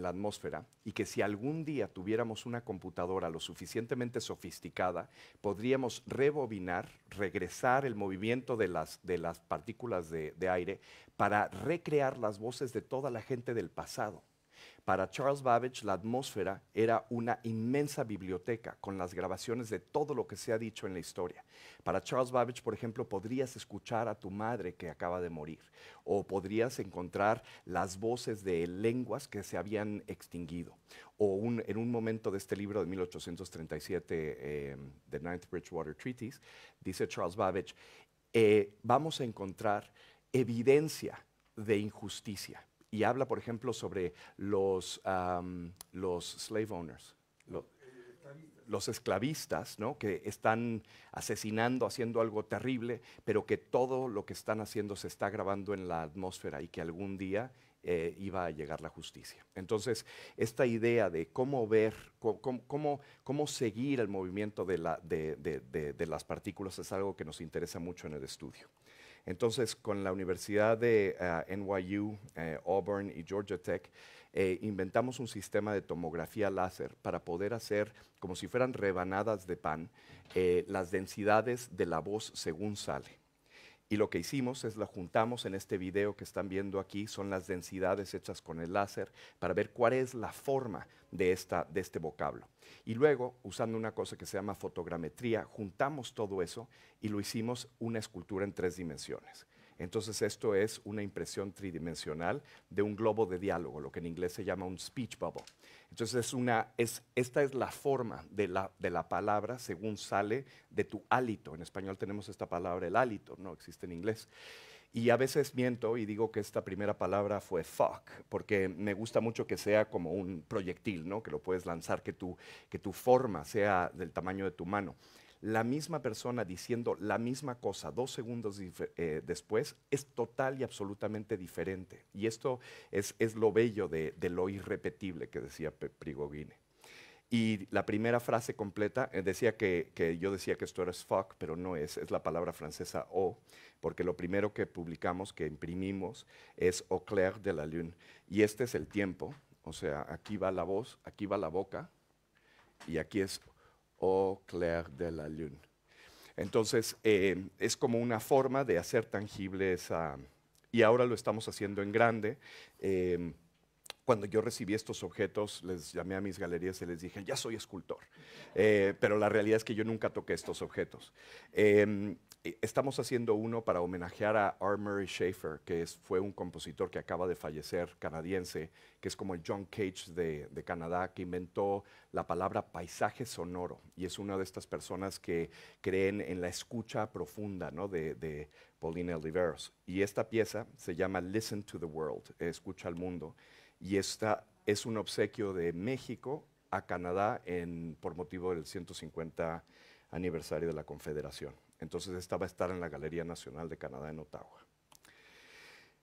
atmósfera y que si algún día tuviéramos una computadora lo suficientemente sofisticada, podríamos rebobinar, regresar el movimiento de las, partículas de aire para recrear las voces de toda la gente del pasado. Para Charles Babbage la atmósfera era una inmensa biblioteca con las grabaciones de todo lo que se ha dicho en la historia. Para Charles Babbage, por ejemplo, podrías escuchar a tu madre que acaba de morir o podrías encontrar las voces de lenguas que se habían extinguido. O en un momento de este libro de 1837, eh, em, The Ninth Bridgewater Treatise, dice Charles Babbage, eh, vamos a encontrar evidencia de injusticia y habla, por ejemplo, sobre los, los slave owners, los, esclavistas, que están asesinando, haciendo algo terrible, pero que todo lo que están haciendo se está grabando en la atmósfera y que algún día eh, iba a llegar la justicia. Entonces, esta idea de cómo ver, cómo, seguir el movimiento de las partículas es algo que nos interesa mucho en el estudio. Entonces, con la Universidad de ah, NYU, eh, Auburn y Georgia Tech, eh, inventamos un sistema de tomografía láser para poder hacer, como si fueran rebanadas de pan, eh, las densidades de la voz según sale. Y lo que hicimos es la juntamos en este video que están viendo aquí, son las densidades hechas con el láser para ver cuál es la forma de, de este vocablo. Y luego, usando una cosa que se llama fotogrametría, juntamos todo eso y lo hicimos una escultura en tres dimensiones. Entonces esto es una impresión tridimensional de un globo de diálogo, lo que en inglés se llama un speech bubble. Entonces, esta es la forma de la, palabra según sale de tu hálito. En español tenemos esta palabra, el hálito, no existe en inglés. Y a veces miento y digo que esta primera palabra fue fuck, porque me gusta mucho que sea como un proyectil, ¿no? que lo puedes lanzar, que tu forma sea del tamaño de tu mano la misma persona diciendo la misma cosa dos segundos eh, después es total y absolutamente diferente. Y esto es, es lo bello de, lo irrepetible que decía Prigogine. Y la primera frase completa eh, decía que, que, yo decía que esto era fuck, pero no es, es la palabra francesa o, porque lo primero que publicamos, que imprimimos, es au clair de la lune. Y este es el tiempo, o sea, aquí va la voz, aquí va la boca, y aquí es Oh, clair de la lune. Entonces, eh, es como una forma de hacer tangible esa... Y ahora lo estamos haciendo en grande. Em, cuando yo recibí estos objetos, les llamé a mis galerías y les dije, ya soy escultor. Eh, pero la realidad es que yo nunca toqué estos objetos. Em, eh, estamos haciendo uno para homenajear a R. Murray Schaefer, que fue un compositor que acaba de fallecer, canadiense, que es como el John Cage de, Canadá, que inventó la palabra paisaje sonoro. Y es una de estas personas que creen en la escucha profunda de, Pauline Paulina Oliveros. Y esta pieza se llama Listen to the World, Escucha al Mundo. Y esta es un obsequio de México a Canadá por motivo del 150 aniversario de la Confederación. Entonces esta va a estar en la Galería Nacional de Canadá en Ottawa.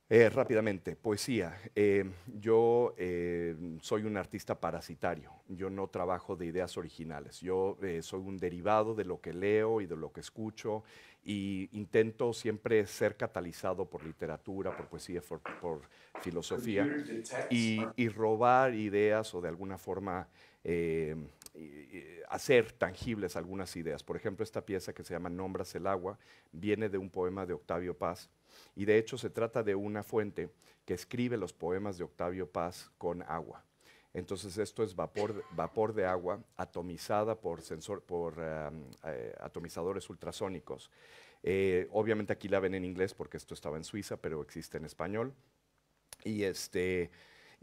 Eh, rápidamente, poesía. Eh, yo eh, soy un artista parasitario, yo no trabajo de ideas originales, yo soy un derivado de lo que leo y de lo que escucho y intento siempre ser catalizado por literatura, por poesía, por, filosofía y, y, robar ideas o de alguna forma hacer tangibles algunas ideas. Por ejemplo, esta pieza que se llama Nombras el agua viene de un poema de Octavio Paz y de hecho se trata de una fuente que escribe los poemas de Octavio Paz con agua. Entonces esto es vapor, vapor de agua atomizada por, sensor, por eh, eh, atomizadores ultrasónicos. Eh, obviamente aquí la ven en inglés porque esto estaba en Suiza, pero existe en español. Y este,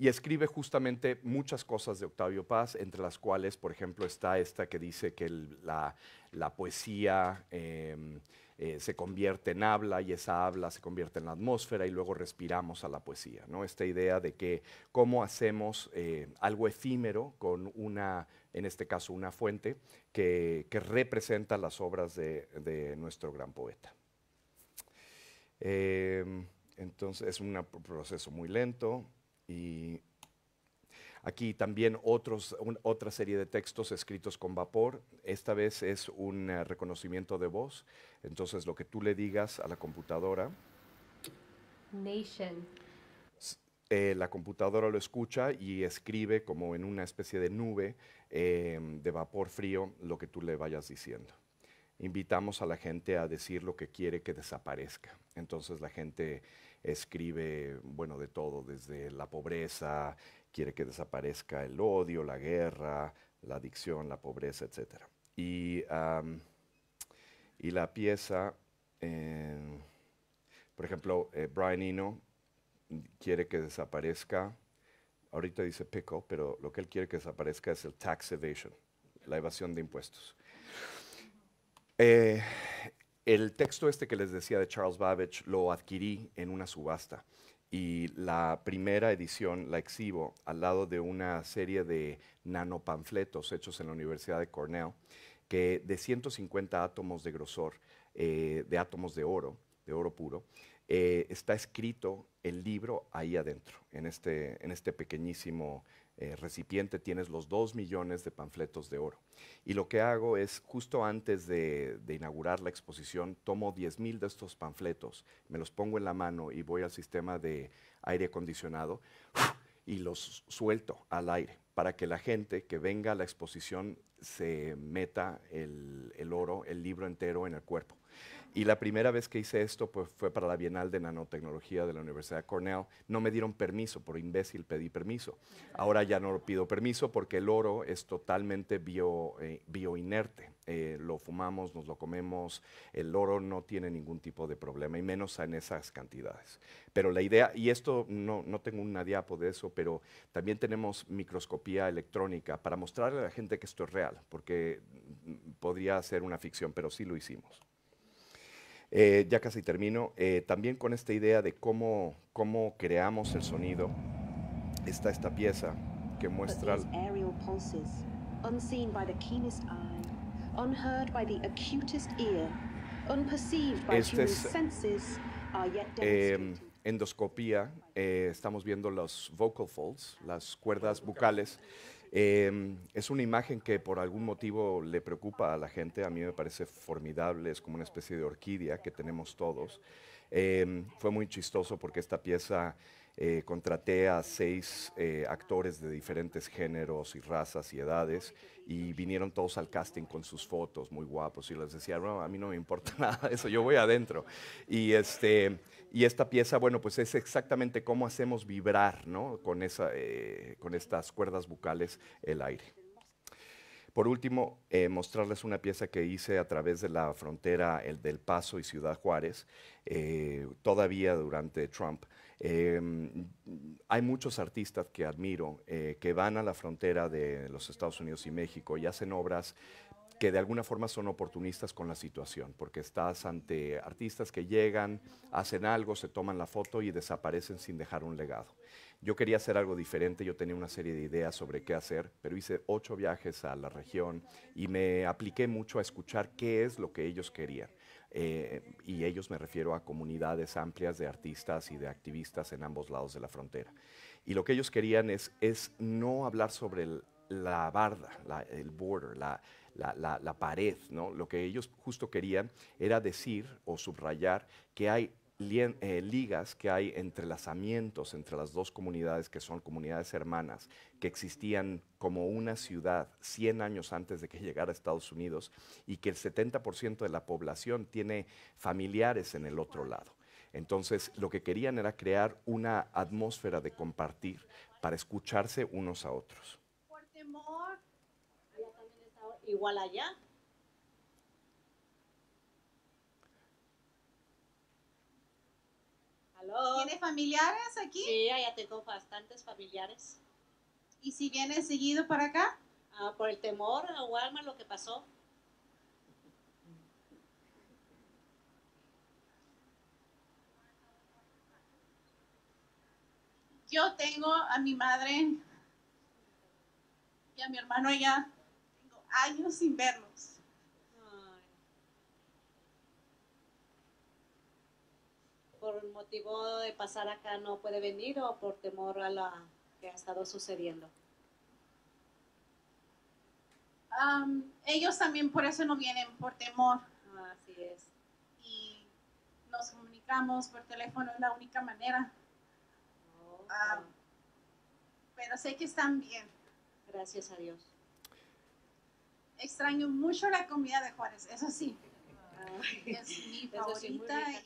y escribe justamente muchas cosas de Octavio Paz, entre las cuales, por ejemplo, está esta que dice que la, poesía em, eh, se convierte en habla y esa habla se convierte en la atmósfera y luego respiramos a la poesía. ¿no? Esta idea de que cómo hacemos eh, algo efímero con una, en este caso, una fuente que, representa las obras de, de nuestro gran poeta. Em, entonces es un proceso muy lento. Y aquí también otros, otra serie de textos escritos con vapor. Esta vez es un eh, reconocimiento de voz. Entonces lo que tú le digas a la computadora. Nation. Eh, la computadora lo escucha y escribe como en una especie de nube em, de vapor frío lo que tú le vayas diciendo invitamos a la gente a decir lo que quiere que desaparezca. Entonces la gente escribe, bueno, de todo, desde la pobreza, quiere que desaparezca el odio, la guerra, la adicción, la pobreza, etc. Y, y la pieza, eh, por ejemplo, eh, Brian Eno quiere que desaparezca, ahorita dice pickle, pero lo que él quiere que desaparezca es el tax evasion, la evasión de impuestos. Eh, el texto este que les decía de Charles Babbage lo adquirí en una subasta y la primera edición la exhibo al lado de una serie de nanopanfletos hechos en la Universidad de Cornell que de 150 átomos de grosor eh, de átomos de oro, de oro puro, eh, está escrito el libro ahí adentro, en este, en este pequeñísimo eh, recipiente tienes los dos millones de panfletos de oro. Y lo que hago es, justo antes de, inaugurar la exposición, tomo 10 mil de estos panfletos, me los pongo en la mano y voy al sistema de aire acondicionado y los suelto al aire para que la gente que venga a la exposición se meta el oro, el libro entero en el cuerpo. Y la primera vez que hice esto pues, fue para la Bienal de Nanotecnología de la Universidad de Cornell. No me dieron permiso, por imbécil pedí permiso. Ahora ya no pido permiso porque el oro es totalmente bio, eh, bioinerte. Eh, lo fumamos, nos lo comemos. El oro no tiene ningún tipo de problema, y menos en esas cantidades. Pero la idea, y esto no, no tengo un diapo de eso, pero también tenemos microscopía electrónica para mostrarle a la gente que esto es real, porque podría ser una ficción, pero sí lo hicimos. Eh, ya casi termino. Eh, también con esta idea de cómo, cómo creamos el sonido, está esta pieza que muestra... Este es, em, eh, estamos viendo los vocal folds, las cuerdas bucales. Em, es una imagen que por algún motivo le preocupa a la gente, a mí me parece formidable, es como una especie de orquídea que tenemos todos. Em, fue muy chistoso porque esta pieza eh, contraté a seis eh, actores de diferentes géneros y razas y edades y vinieron todos al casting con sus fotos muy guapos y les decía, no, a mí no me importa <laughs> nada eso, yo voy adentro. Y este, y esta pieza, bueno, pues es exactamente cómo hacemos vibrar con, esa, eh, con estas cuerdas bucales el aire. Por último, eh, mostrarles una pieza que hice a través de la frontera el del Paso y Ciudad Juárez, eh, todavía durante Trump. Em, hay muchos artistas que admiro que van a la frontera de los Estados Unidos y México y hacen obras que de alguna forma son oportunistas con la situación, porque estás ante artistas que llegan, hacen algo, se toman la foto y desaparecen sin dejar un legado. Yo quería hacer algo diferente, yo tenía una serie de ideas sobre qué hacer, pero hice ocho viajes a la región y me apliqué mucho a escuchar qué es lo que ellos querían. Eh, y ellos me refiero a comunidades amplias de artistas y de activistas en ambos lados de la frontera. Y lo que ellos querían es, no hablar sobre la barda, el border, la, la, pared. ¿no? Lo que ellos justo querían era decir o subrayar que hay eh, ligas que hay entrelazamientos entre las dos comunidades que son comunidades hermanas, que existían como una ciudad 100 años antes de que <laughs> llegara a Estados Unidos y que el 70% de la población tiene familiares en el otro lado. Entonces, lo que querían era crear una atmósfera de compartir para escucharse unos a otros igual allá. ¿Tiene familiares aquí? Sí, allá tengo bastantes familiares. ¿Y si viene seguido para acá? Ah, por el temor o alma lo que pasó. Yo tengo a mi madre y a mi hermano allá años sin vernos. Por el motivo de pasar acá no puede venir o por temor a lo que ha estado sucediendo. ellos también por eso no vienen, por temor. Así es. Y nos comunicamos por teléfono, es la única manera. Oh, pero sé que están bien. Gracias a Dios extraño mucho la comida de Juárez, eso sí.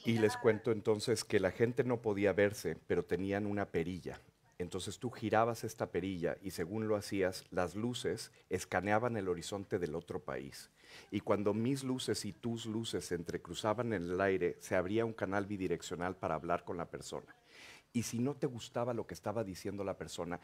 Y les cuento entonces que la gente no podía verse, pero tenían una perilla. Entonces tú girabas esta perilla y según lo hacías, las luces escaneaban el horizonte del otro país. Y cuando mis luces y tus luces se entrecruzaban en el aire, se abría un canal bidireccional para hablar con la persona y si no te gustaba lo que estaba diciendo la persona,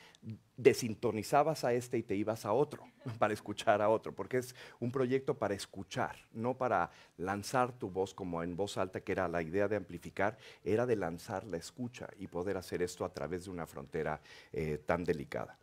desintonizabas a este y te ibas a otro <laughs> para escuchar a otro, porque es un proyecto para escuchar, no para lanzar tu voz como en voz alta, que era la idea de amplificar, era de lanzar la escucha y poder hacer esto a través de una frontera eh, tan delicada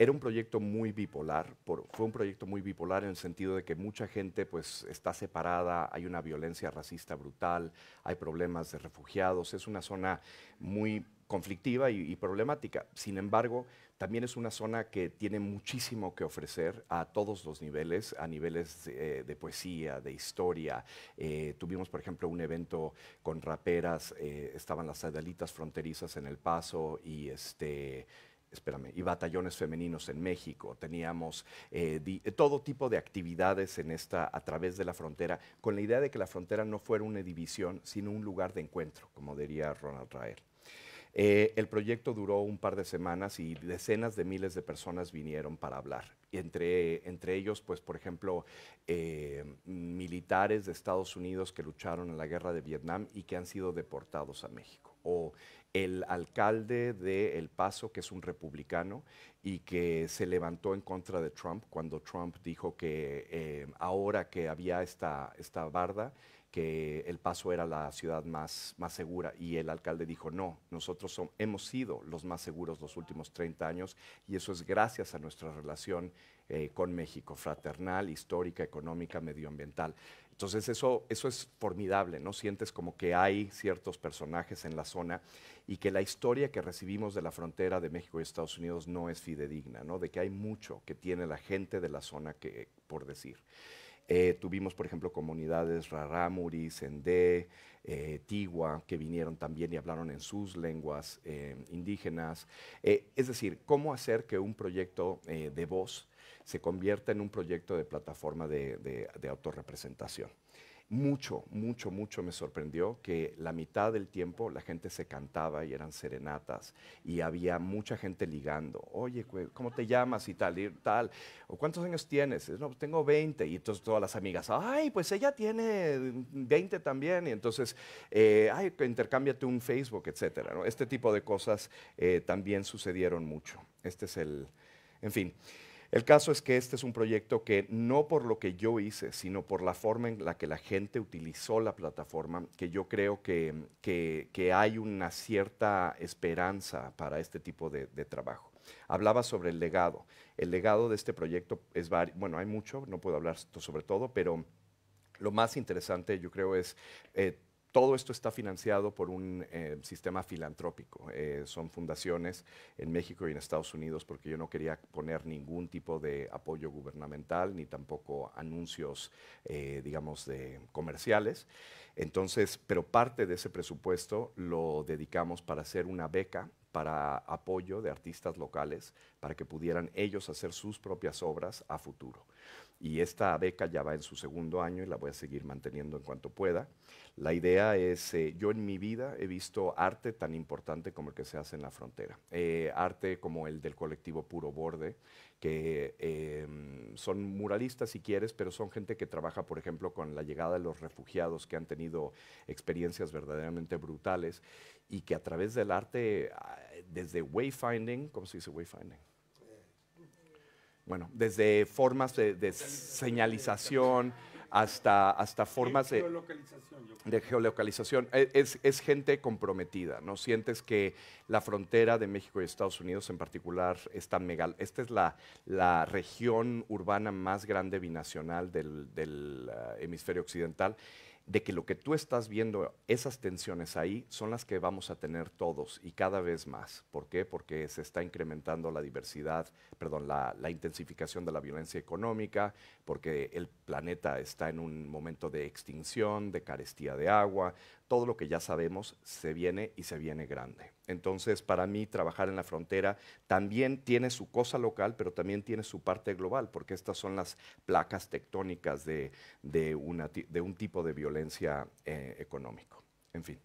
era un proyecto muy bipolar, fue un proyecto muy bipolar en el sentido de que mucha gente pues está separada, hay una violencia racista brutal, hay problemas de refugiados, es una zona muy conflictiva y, problemática. Sin embargo, también es una zona que tiene muchísimo que ofrecer a todos los niveles, a niveles de, eh, poesía, de historia. Eh, tuvimos, por ejemplo, un evento con raperas, eh, estaban las Adelitas fronterizas en El Paso y este, y batallones femeninos en México, teníamos eh, todo tipo de actividades en esta, a través de la frontera, con la idea de que la frontera no fuera una división, sino un lugar de encuentro, como diría Ronald Raer. Eh, el proyecto duró un par de semanas y decenas de miles de personas vinieron para hablar. Entre, entre ellos, pues, por ejemplo, eh, militares de Estados Unidos que lucharon en la guerra de Vietnam y que han sido deportados a México. O el alcalde de El Paso, que es un republicano y que se levantó en contra de Trump cuando Trump dijo que eh, ahora que había esta, esta barda, que El Paso era la ciudad más, más segura y el alcalde dijo, no, nosotros hemos sido los más seguros los últimos 30 años y eso es gracias a nuestra relación eh, con México, fraternal, histórica, económica, medioambiental. Entonces eso, eso es formidable, ¿no? Sientes como que hay ciertos personajes en la zona y que la historia que recibimos de la frontera de México y Estados Unidos no es fidedigna, ¿no? De que hay mucho que tiene la gente de la zona que, por decir. Eh, tuvimos, por ejemplo, comunidades Rarámuri, Sendé, eh, Tigua, que vinieron también y hablaron en sus lenguas indígenas. es decir, cómo hacer que un proyecto de voz se convierta en un proyecto de plataforma de, de, de autorrepresentación. Mucho, mucho, mucho me sorprendió que la mitad del tiempo la gente se cantaba y eran serenatas y había mucha gente ligando. Oye, ¿cómo te llamas? Y tal, y tal. ¿O cuántos años tienes? No, pues tengo 20. Y entonces todas las amigas, ay, pues ella tiene 20 también. Y entonces, eh, ay, intercámbiate un Facebook, etcétera. ¿no? Este tipo de cosas eh, también sucedieron mucho. Este es el, en fin. El caso es que este es un proyecto que no por lo que yo hice, sino por la forma en la que la gente utilizó la plataforma, que yo creo que, que, hay una cierta esperanza para este tipo de, trabajo. Hablaba sobre el legado. El legado de este proyecto es, bueno, hay mucho, no puedo hablar sobre todo, pero lo más interesante yo creo es eh, todo esto está financiado por un eh, sistema filantrópico. Eh, son fundaciones en México y en Estados Unidos porque yo no quería poner ningún tipo de apoyo gubernamental ni tampoco anuncios, eh, digamos, de comerciales. Entonces, pero parte de ese presupuesto lo dedicamos para hacer una beca para apoyo de artistas locales para que pudieran ellos hacer sus propias obras a futuro y esta beca ya va en su segundo año y la voy a seguir manteniendo en cuanto pueda. La idea es, eh, yo en mi vida he visto arte tan importante como el que se hace en la frontera, eh, arte como el del colectivo Puro Borde, que em, son muralistas si quieres, pero son gente que trabaja, por ejemplo, con la llegada de los refugiados que han tenido experiencias verdaderamente brutales y que a través del arte, ah, desde wayfinding, ¿cómo se dice wayfinding? bueno, desde formas de, señalización hasta, hasta formas de geolocalización. E, es, gente comprometida, ¿no? Sientes que la frontera de México y Estados Unidos en particular es tan megal. Esta es la, región urbana más grande binacional del, ah, hemisferio occidental de que lo que tú estás viendo, esas tensiones ahí, son las que vamos a tener todos y cada vez más. ¿Por qué? Porque se está incrementando la diversidad, perdón, la, intensificación de la violencia económica, porque el planeta está en un momento de extinción, de carestía de agua, todo lo que ya sabemos se viene y se viene grande. Entonces, para mí, trabajar en la frontera también tiene su cosa local, pero también tiene su parte global, porque estas son las placas tectónicas de, un tipo de violencia eh, económico. En fin,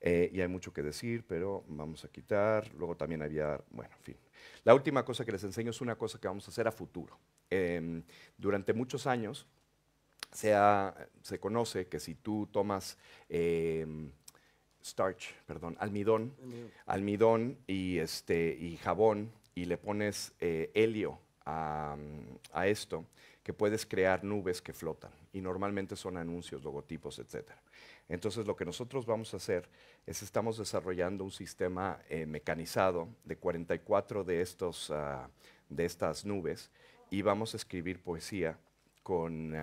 eh, y hay mucho que decir, pero vamos a quitar. Luego también había, bueno, en fin. La última cosa que les enseño es una cosa que vamos a hacer a futuro. Em, durante muchos años, se, conoce que si tú tomas em, starch, perdón, almidón, almidón este, y, jabón y le pones eh, helio a, esto, que puedes crear nubes que flotan y normalmente son anuncios, logotipos, etc. Entonces lo que nosotros vamos a hacer es estamos desarrollando un sistema eh, mecanizado de 44 ah, de estas nubes y vamos a escribir poesía con,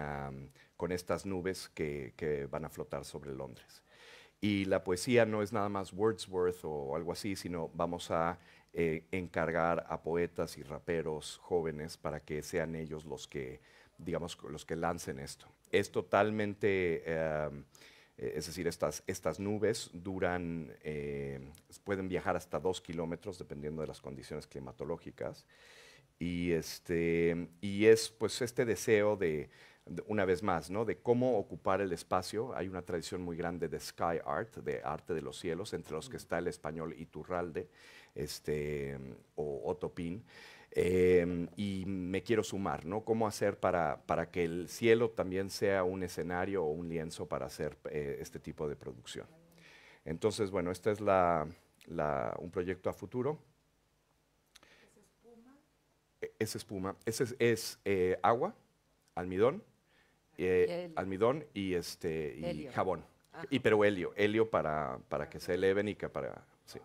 con estas nubes que, que, van a flotar sobre Londres. Y la poesía no es nada más Wordsworth o algo así, sino vamos a eh, encargar a poetas y raperos jóvenes para que sean ellos los que, digamos, los que lancen esto. Es totalmente... Eh, es decir, estas, estas nubes duran, eh, pueden viajar hasta dos kilómetros dependiendo de las condiciones climatológicas y, este, es pues este deseo de, una vez más, ¿no? de cómo ocupar el espacio. Hay una tradición muy grande de sky art, de arte de los cielos, entre los que mm. está el español Iturralde este, o Otto eh, y me quiero sumar, ¿no? ¿Cómo hacer para, que el cielo también sea un escenario o un lienzo para hacer eh, este tipo de producción? Entonces, bueno, este es un proyecto a futuro. E-, es espuma, es, es, eh, agua, almidón, ah, eh, almidón y, este, y jabón. Y pero helio, helio para, que se eleven y que para... Sí.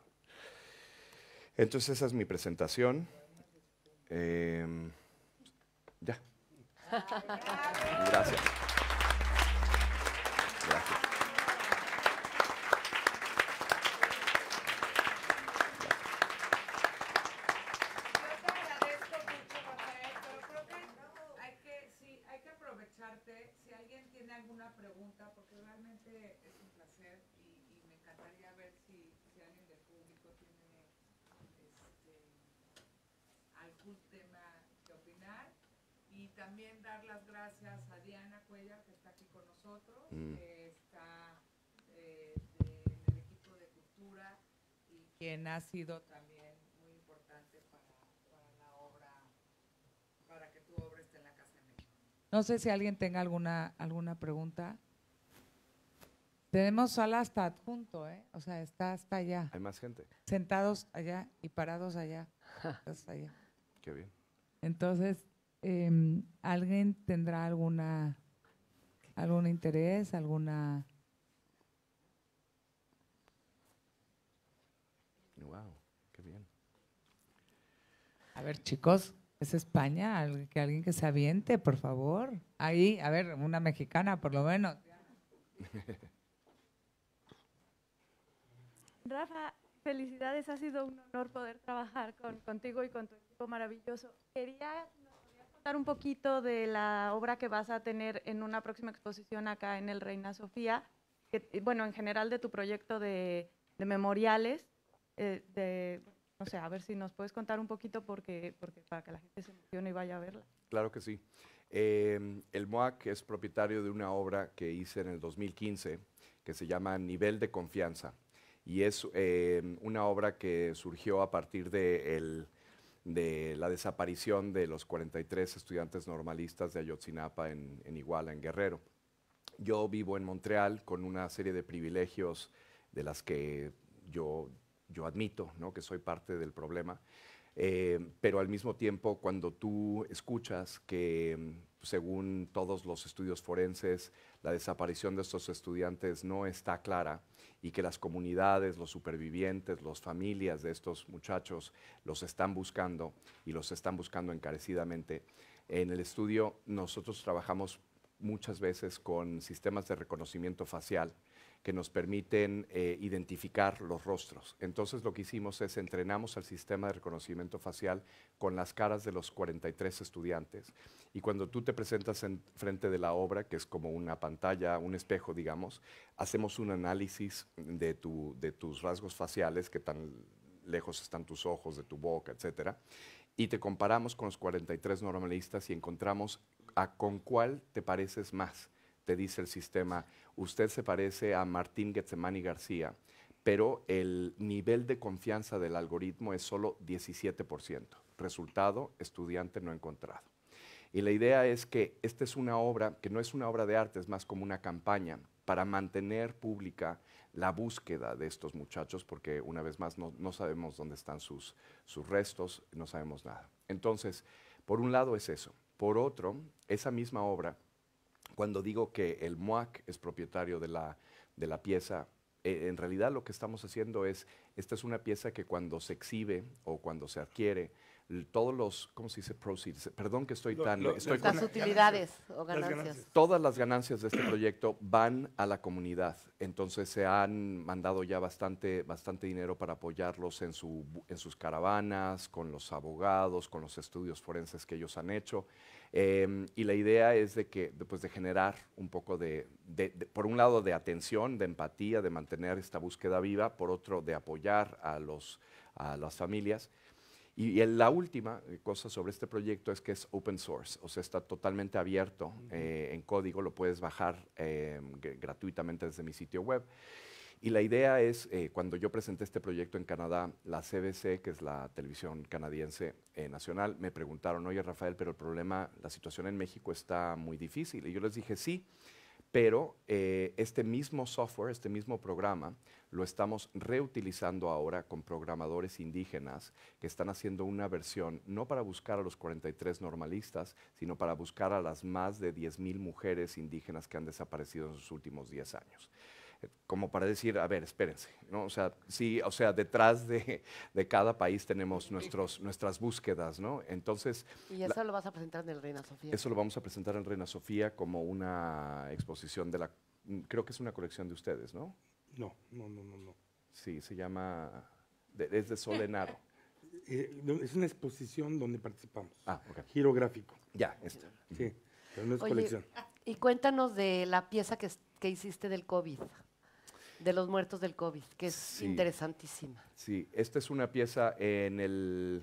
Entonces esa es mi presentación. Em, ya. <laughs> Gracias. Mm. que está eh, en el equipo de cultura y quien ha sido también muy importante para, la obra, para que tu obra esté en la Casa de México. No sé si alguien tenga alguna, alguna pregunta. Tenemos sala hasta adjunto, ¿eh? O sea, está hasta allá. Hay más gente. Sentados allá y parados allá. hasta allá. Qué bien. Entonces, em, ¿alguien tendrá alguna algún interés, alguna... Wow, qué bien. A ver, chicos, es España, que alguien que se aviente, por favor. Ahí, a ver, una mexicana por lo menos. <laughs> Rafa, felicidades, ha sido un honor poder trabajar con, contigo y con tu equipo maravilloso. Quería contar un poquito de la obra que vas a tener en una próxima exposición acá en el Reina Sofía, bueno, en general de tu proyecto de, memoriales, eh, de, no sé, a ver si nos puedes contar un poquito porque, para que la gente se emocione y vaya a verla. Claro que sí. Em, el MOAC es propietario de una obra que hice en el 2015 que se llama Nivel de Confianza y es em, una obra que surgió a partir del de de la desaparición de los 43 estudiantes normalistas de Ayotzinapa en, en Iguala, en Guerrero. Yo vivo en Montreal con una serie de privilegios de las que yo, admito ¿no? que soy parte del problema, eh, pero al mismo tiempo cuando tú escuchas que según todos los estudios forenses la desaparición de estos estudiantes no está clara, y que las comunidades, los supervivientes, las familias de estos muchachos los están buscando y los están buscando encarecidamente. En el estudio nosotros trabajamos muchas veces con sistemas de reconocimiento facial que nos permiten eh, identificar los rostros. Entonces lo que hicimos es entrenamos al sistema de reconocimiento facial con las caras de los 43 estudiantes y cuando tú te presentas en frente de la obra, que es como una pantalla, un espejo, digamos, hacemos un análisis de, de tus rasgos faciales, que tan lejos están tus ojos, de tu boca, etc. y te comparamos con los 43 normalistas y encontramos a con cuál te pareces más te dice el sistema, usted se parece a Martín Getsemani García, pero el nivel de confianza del algoritmo es solo 17%. Resultado, estudiante no encontrado. Y la idea es que esta es una obra que no es una obra de arte, es más como una campaña para mantener pública la búsqueda de estos muchachos, porque una vez más no, no sabemos dónde están sus, sus restos, no sabemos nada. Entonces, por un lado es eso. Por otro, esa misma obra cuando digo que el MOAC es propietario de la, pieza, eh, en realidad lo que estamos haciendo es, esta es una pieza que cuando se exhibe o cuando se adquiere, todos los, ¿cómo se dice? Proceeds. Perdón que estoy tan... utilidades o ganancias. Todas las ganancias de este proyecto van a la comunidad. Entonces se han mandado ya bastante, bastante dinero para apoyarlos en, sus caravanas, con los abogados, con los estudios forenses que ellos han hecho. Em, y la idea es de que, de pues, generar un poco de, por un lado, de atención, de empatía, de mantener esta búsqueda viva, por otro, de apoyar a las familias y, la última eh, cosa sobre este proyecto es que es open source, o sea, está totalmente abierto eh, en código, lo puedes bajar em, gratuitamente desde mi sitio web. Y la idea es, eh, cuando yo presenté este proyecto en Canadá, la CBC, que es la televisión canadiense nacional, me preguntaron, oye Rafael, pero el problema, la situación en México está muy difícil. Y yo les dije, sí, pero eh, este mismo software, este mismo programa, lo estamos reutilizando ahora con programadores indígenas que están haciendo una versión no para buscar a los 43 normalistas, sino para buscar a las más de 10.000 mujeres indígenas que han desaparecido en los últimos 10 años como para decir, a ver, espérense, ¿no? O sea, sí, o sea, detrás de, de cada país tenemos nuestros, nuestras búsquedas, ¿no? Entonces... Y eso lo vas a presentar en el Reina Sofía. Eso lo vamos a presentar en Reina Sofía como una exposición de la... Creo que es una colección de ustedes, ¿no? No, no, no, no, Sí, se llama... es de Solenaro. <laughs> Eh, es una exposición donde participamos. Ah, ok. Giro gráfico. Ya, esto. Sí, no es colección. Y cuéntanos de la pieza que, que hiciste del COVID. De los muertos del COVID, que es interesantísima. Sí, esta es una pieza en el...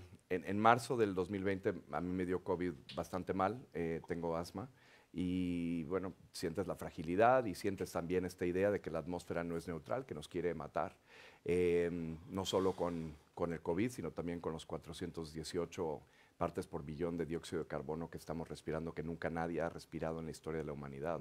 marzo del 2020 a mí me dio COVID bastante mal, eh, tengo asma y bueno, sientes la fragilidad y sientes también esta idea de que la atmósfera no es neutral, que nos quiere matar, eh, no solo con, con el COVID, sino también con los 418 partes por billón de dióxido de carbono que estamos respirando, que nunca nadie ha respirado en la historia de la humanidad.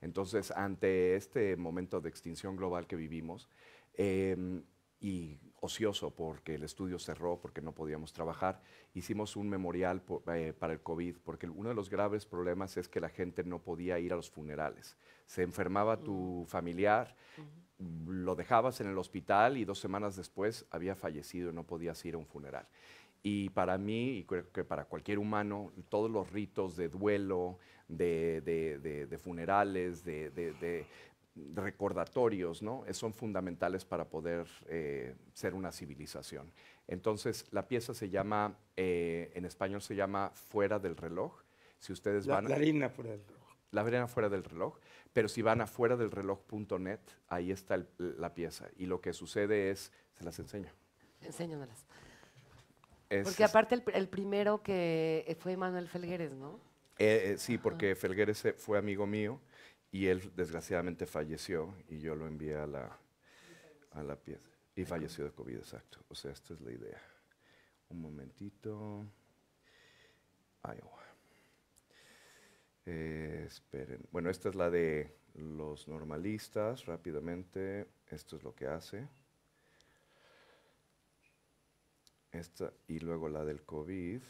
Entonces, ante este momento de extinción global que vivimos, em, y ocioso porque el estudio cerró, porque no podíamos trabajar, hicimos un memorial eh, para el COVID, porque uno de los graves problemas es que la gente no podía ir a los funerales. Se enfermaba tu mm. familiar, lo dejabas en el hospital y dos semanas después había fallecido y no podías ir a un funeral. Y para mí, y creo que para cualquier humano, todos los ritos de duelo, de, funerales, de, recordatorios, ¿no? Eh, son fundamentales para poder eh, ser una civilización. Entonces, la pieza se llama, eh, en español se llama Fuera del reloj. Si ustedes la, van... La harina fuera del reloj. La arena fuera del reloj, pero si van a fuera del reloj.net, ahí está la pieza. Y lo que sucede es, se las enseño. Enséñamelas porque aparte el, primero que eh, fue Manuel Felgueres, ¿no? Eh, eh, sí, porque Felgueres fue amigo mío y él desgraciadamente falleció y yo lo envié a la, pieza. Y falleció de COVID, exacto. O sea, esta es la idea. Un momentito. Iowa. esperen. Bueno, esta es la de los normalistas, rápidamente. Esto es lo que hace. y luego la del COVID.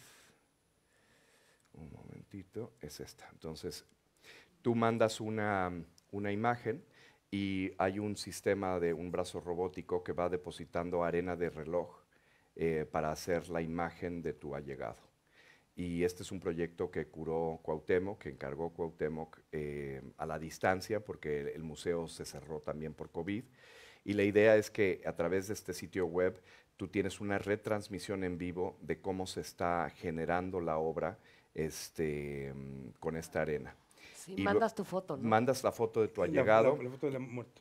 Un momentito, es esta. Entonces, tú mandas una, imagen y hay un sistema de un brazo robótico que va depositando arena de reloj eh, para hacer la imagen de tu allegado. Y este es un proyecto que curó Cuauhtémoc, que encargó Cuauhtémoc eh, a la distancia, porque el, museo se cerró también por COVID. Y la idea es que a través de este sitio web tú tienes una retransmisión en vivo de cómo se está generando la obra este, mm, con esta arena. Sí, mandas tu foto, Mandas la foto de tu allegado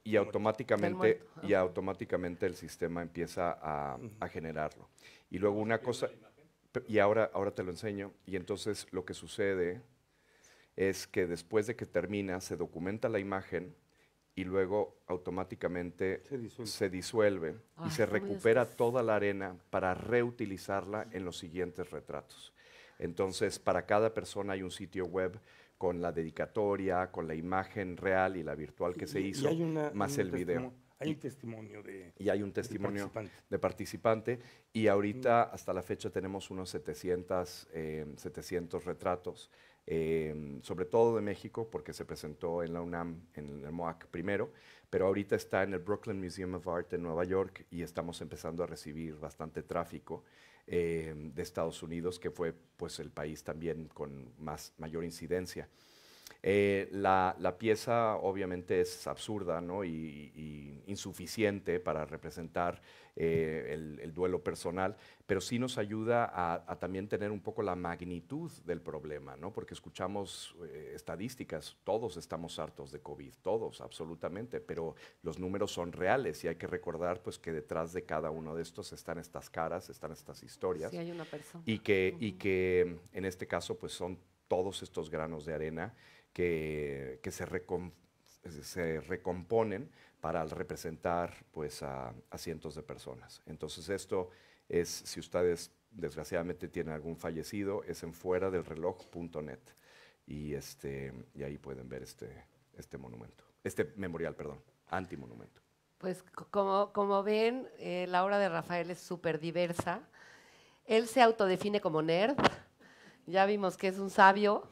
y, automáticamente, y automáticamente el sistema empieza a, generarlo. Y luego una cosa, y ahora, ahora te lo enseño, y entonces lo que sucede es que después de que termina se documenta la imagen, y luego automáticamente se disuelve, y se recupera toda la arena para reutilizarla en los siguientes retratos. Entonces, para cada persona hay un sitio web con la dedicatoria, con la imagen real y la virtual que se hizo, más el video. Hay testimonio de Y hay un testimonio de participante. y ahorita, mm. hasta la fecha, tenemos unos 700, 700 eh, retratos Em, sobre todo de México, porque se presentó en la UNAM, en el MOAC primero, pero ahorita está en el Brooklyn Museum of Art en Nueva York y estamos empezando a recibir bastante tráfico em, de Estados Unidos, que fue pues, el país también con mayor incidencia. Eh, la, pieza obviamente es absurda ¿no? y, insuficiente para representar eh, el, duelo personal, pero sí nos ayuda a, también tener un poco la magnitud del problema, ¿no? porque escuchamos eh, estadísticas, todos estamos hartos de COVID, todos, absolutamente, pero los números son reales y hay que recordar pues, que detrás de cada uno de estos están estas caras, están estas historias. Y que, y que en este caso pues, son todos estos granos de arena que, se, recomponen para representar pues, a, cientos de personas. Entonces esto es, si ustedes desgraciadamente tienen algún fallecido, es en fuera del reloj.net y, este, y ahí pueden ver este, este monumento, este memorial, perdón, monumento. Pues como, como ven, eh, la obra de Rafael es súper diversa. Él se autodefine como nerd ya vimos que es un sabio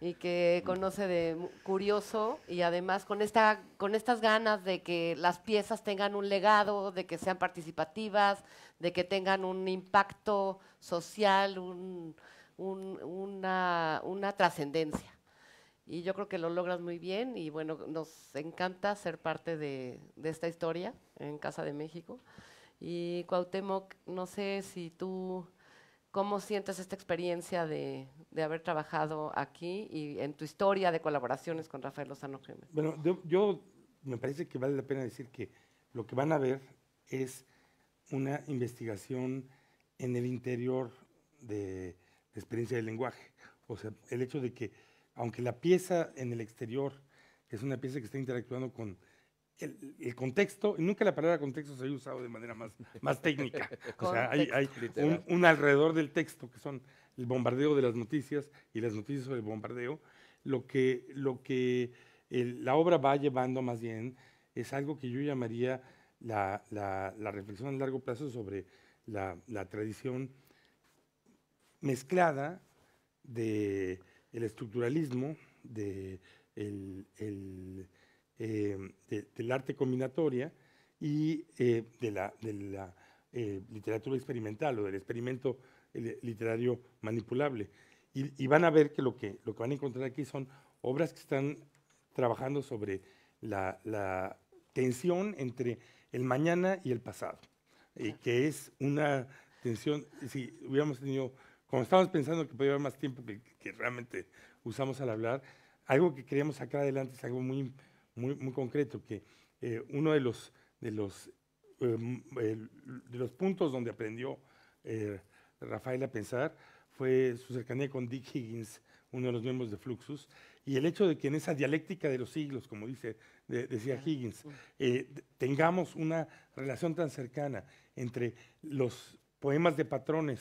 y que <laughs> conoce de curioso y además con esta con estas ganas de que las piezas tengan un legado, de que sean participativas, de que tengan un impacto social, un, una, trascendencia. Y yo creo que lo logras muy bien y bueno, nos encanta ser parte de, de esta historia en Casa de México. Y Cuauhtémoc, no sé si tú ¿Cómo sientes esta experiencia de, haber trabajado aquí y en tu historia de colaboraciones con Rafael Lozano Jiménez? Bueno, yo, me parece que vale la pena decir que lo que van a ver es una investigación en el interior de experiencia del lenguaje. O sea, el hecho de que, aunque la pieza en el exterior es una pieza que está interactuando con el, contexto, nunca la palabra contexto se ha usado de manera más, más técnica. o sea, hay, hay un, alrededor del texto, que son el bombardeo de las noticias y las noticias sobre el bombardeo. Lo que, lo que la obra va llevando más bien es algo que yo llamaría la, la, reflexión a largo plazo sobre la, tradición mezclada del el estructuralismo, del... De el, eh, del arte combinatoria y eh, de la, eh, literatura experimental o del experimento literario manipulable. Y, van a ver que lo, que lo que van a encontrar aquí son obras que están trabajando sobre la, tensión entre el mañana y el pasado, que es una tensión, si hubiéramos tenido, como estábamos pensando que podía haber más tiempo que, que realmente usamos al hablar, algo que queríamos sacar adelante es algo muy muy, muy concreto, que eh, uno de los, de, los, em, de los puntos donde aprendió eh, Rafael a pensar fue su cercanía con Dick Higgins, uno de los miembros de Fluxus, y el hecho de que en esa dialéctica de los siglos, como dice, decía Higgins, eh, tengamos una relación tan cercana entre los poemas de patrones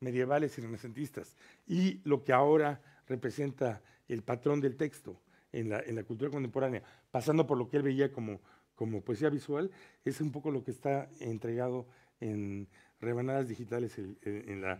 medievales y renacentistas y lo que ahora representa el patrón del texto en la, en la cultura contemporánea, pasando por lo que él veía como, como poesía visual, es un poco lo que está entregado en rebanadas digitales en, la,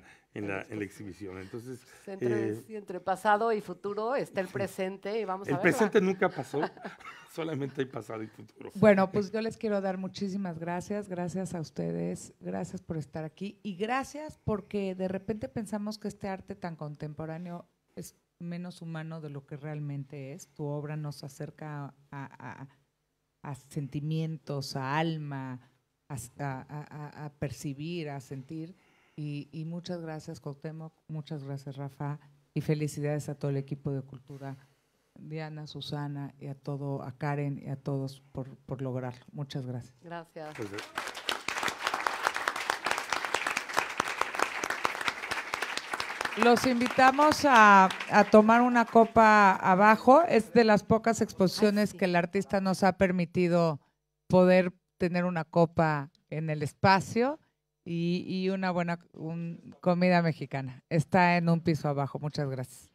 exhibición. Entonces, pues eh, entre, pasado y futuro está el presente y vamos El presente nunca pasó, <laughs> solamente hay pasado y futuro. Bueno, pues yo les quiero dar muchísimas gracias, gracias a ustedes, gracias por estar aquí y gracias porque de repente pensamos que este arte tan contemporáneo es menos humano de lo que realmente es. Tu obra nos acerca a, sentimientos, a alma, a, a, percibir, a sentir. Y, muchas gracias, Coctemoc, muchas gracias, Rafa, y felicidades a todo el equipo de cultura. Diana, Susana y a todo, a Karen y a todos por, por lograrlo. Muchas gracias. Gracias. Pues, eh, Los invitamos a, tomar una copa abajo. Es de las pocas exposiciones que el artista nos ha permitido poder tener una copa en el espacio y, una buena comida mexicana. Está en un piso abajo. Muchas gracias.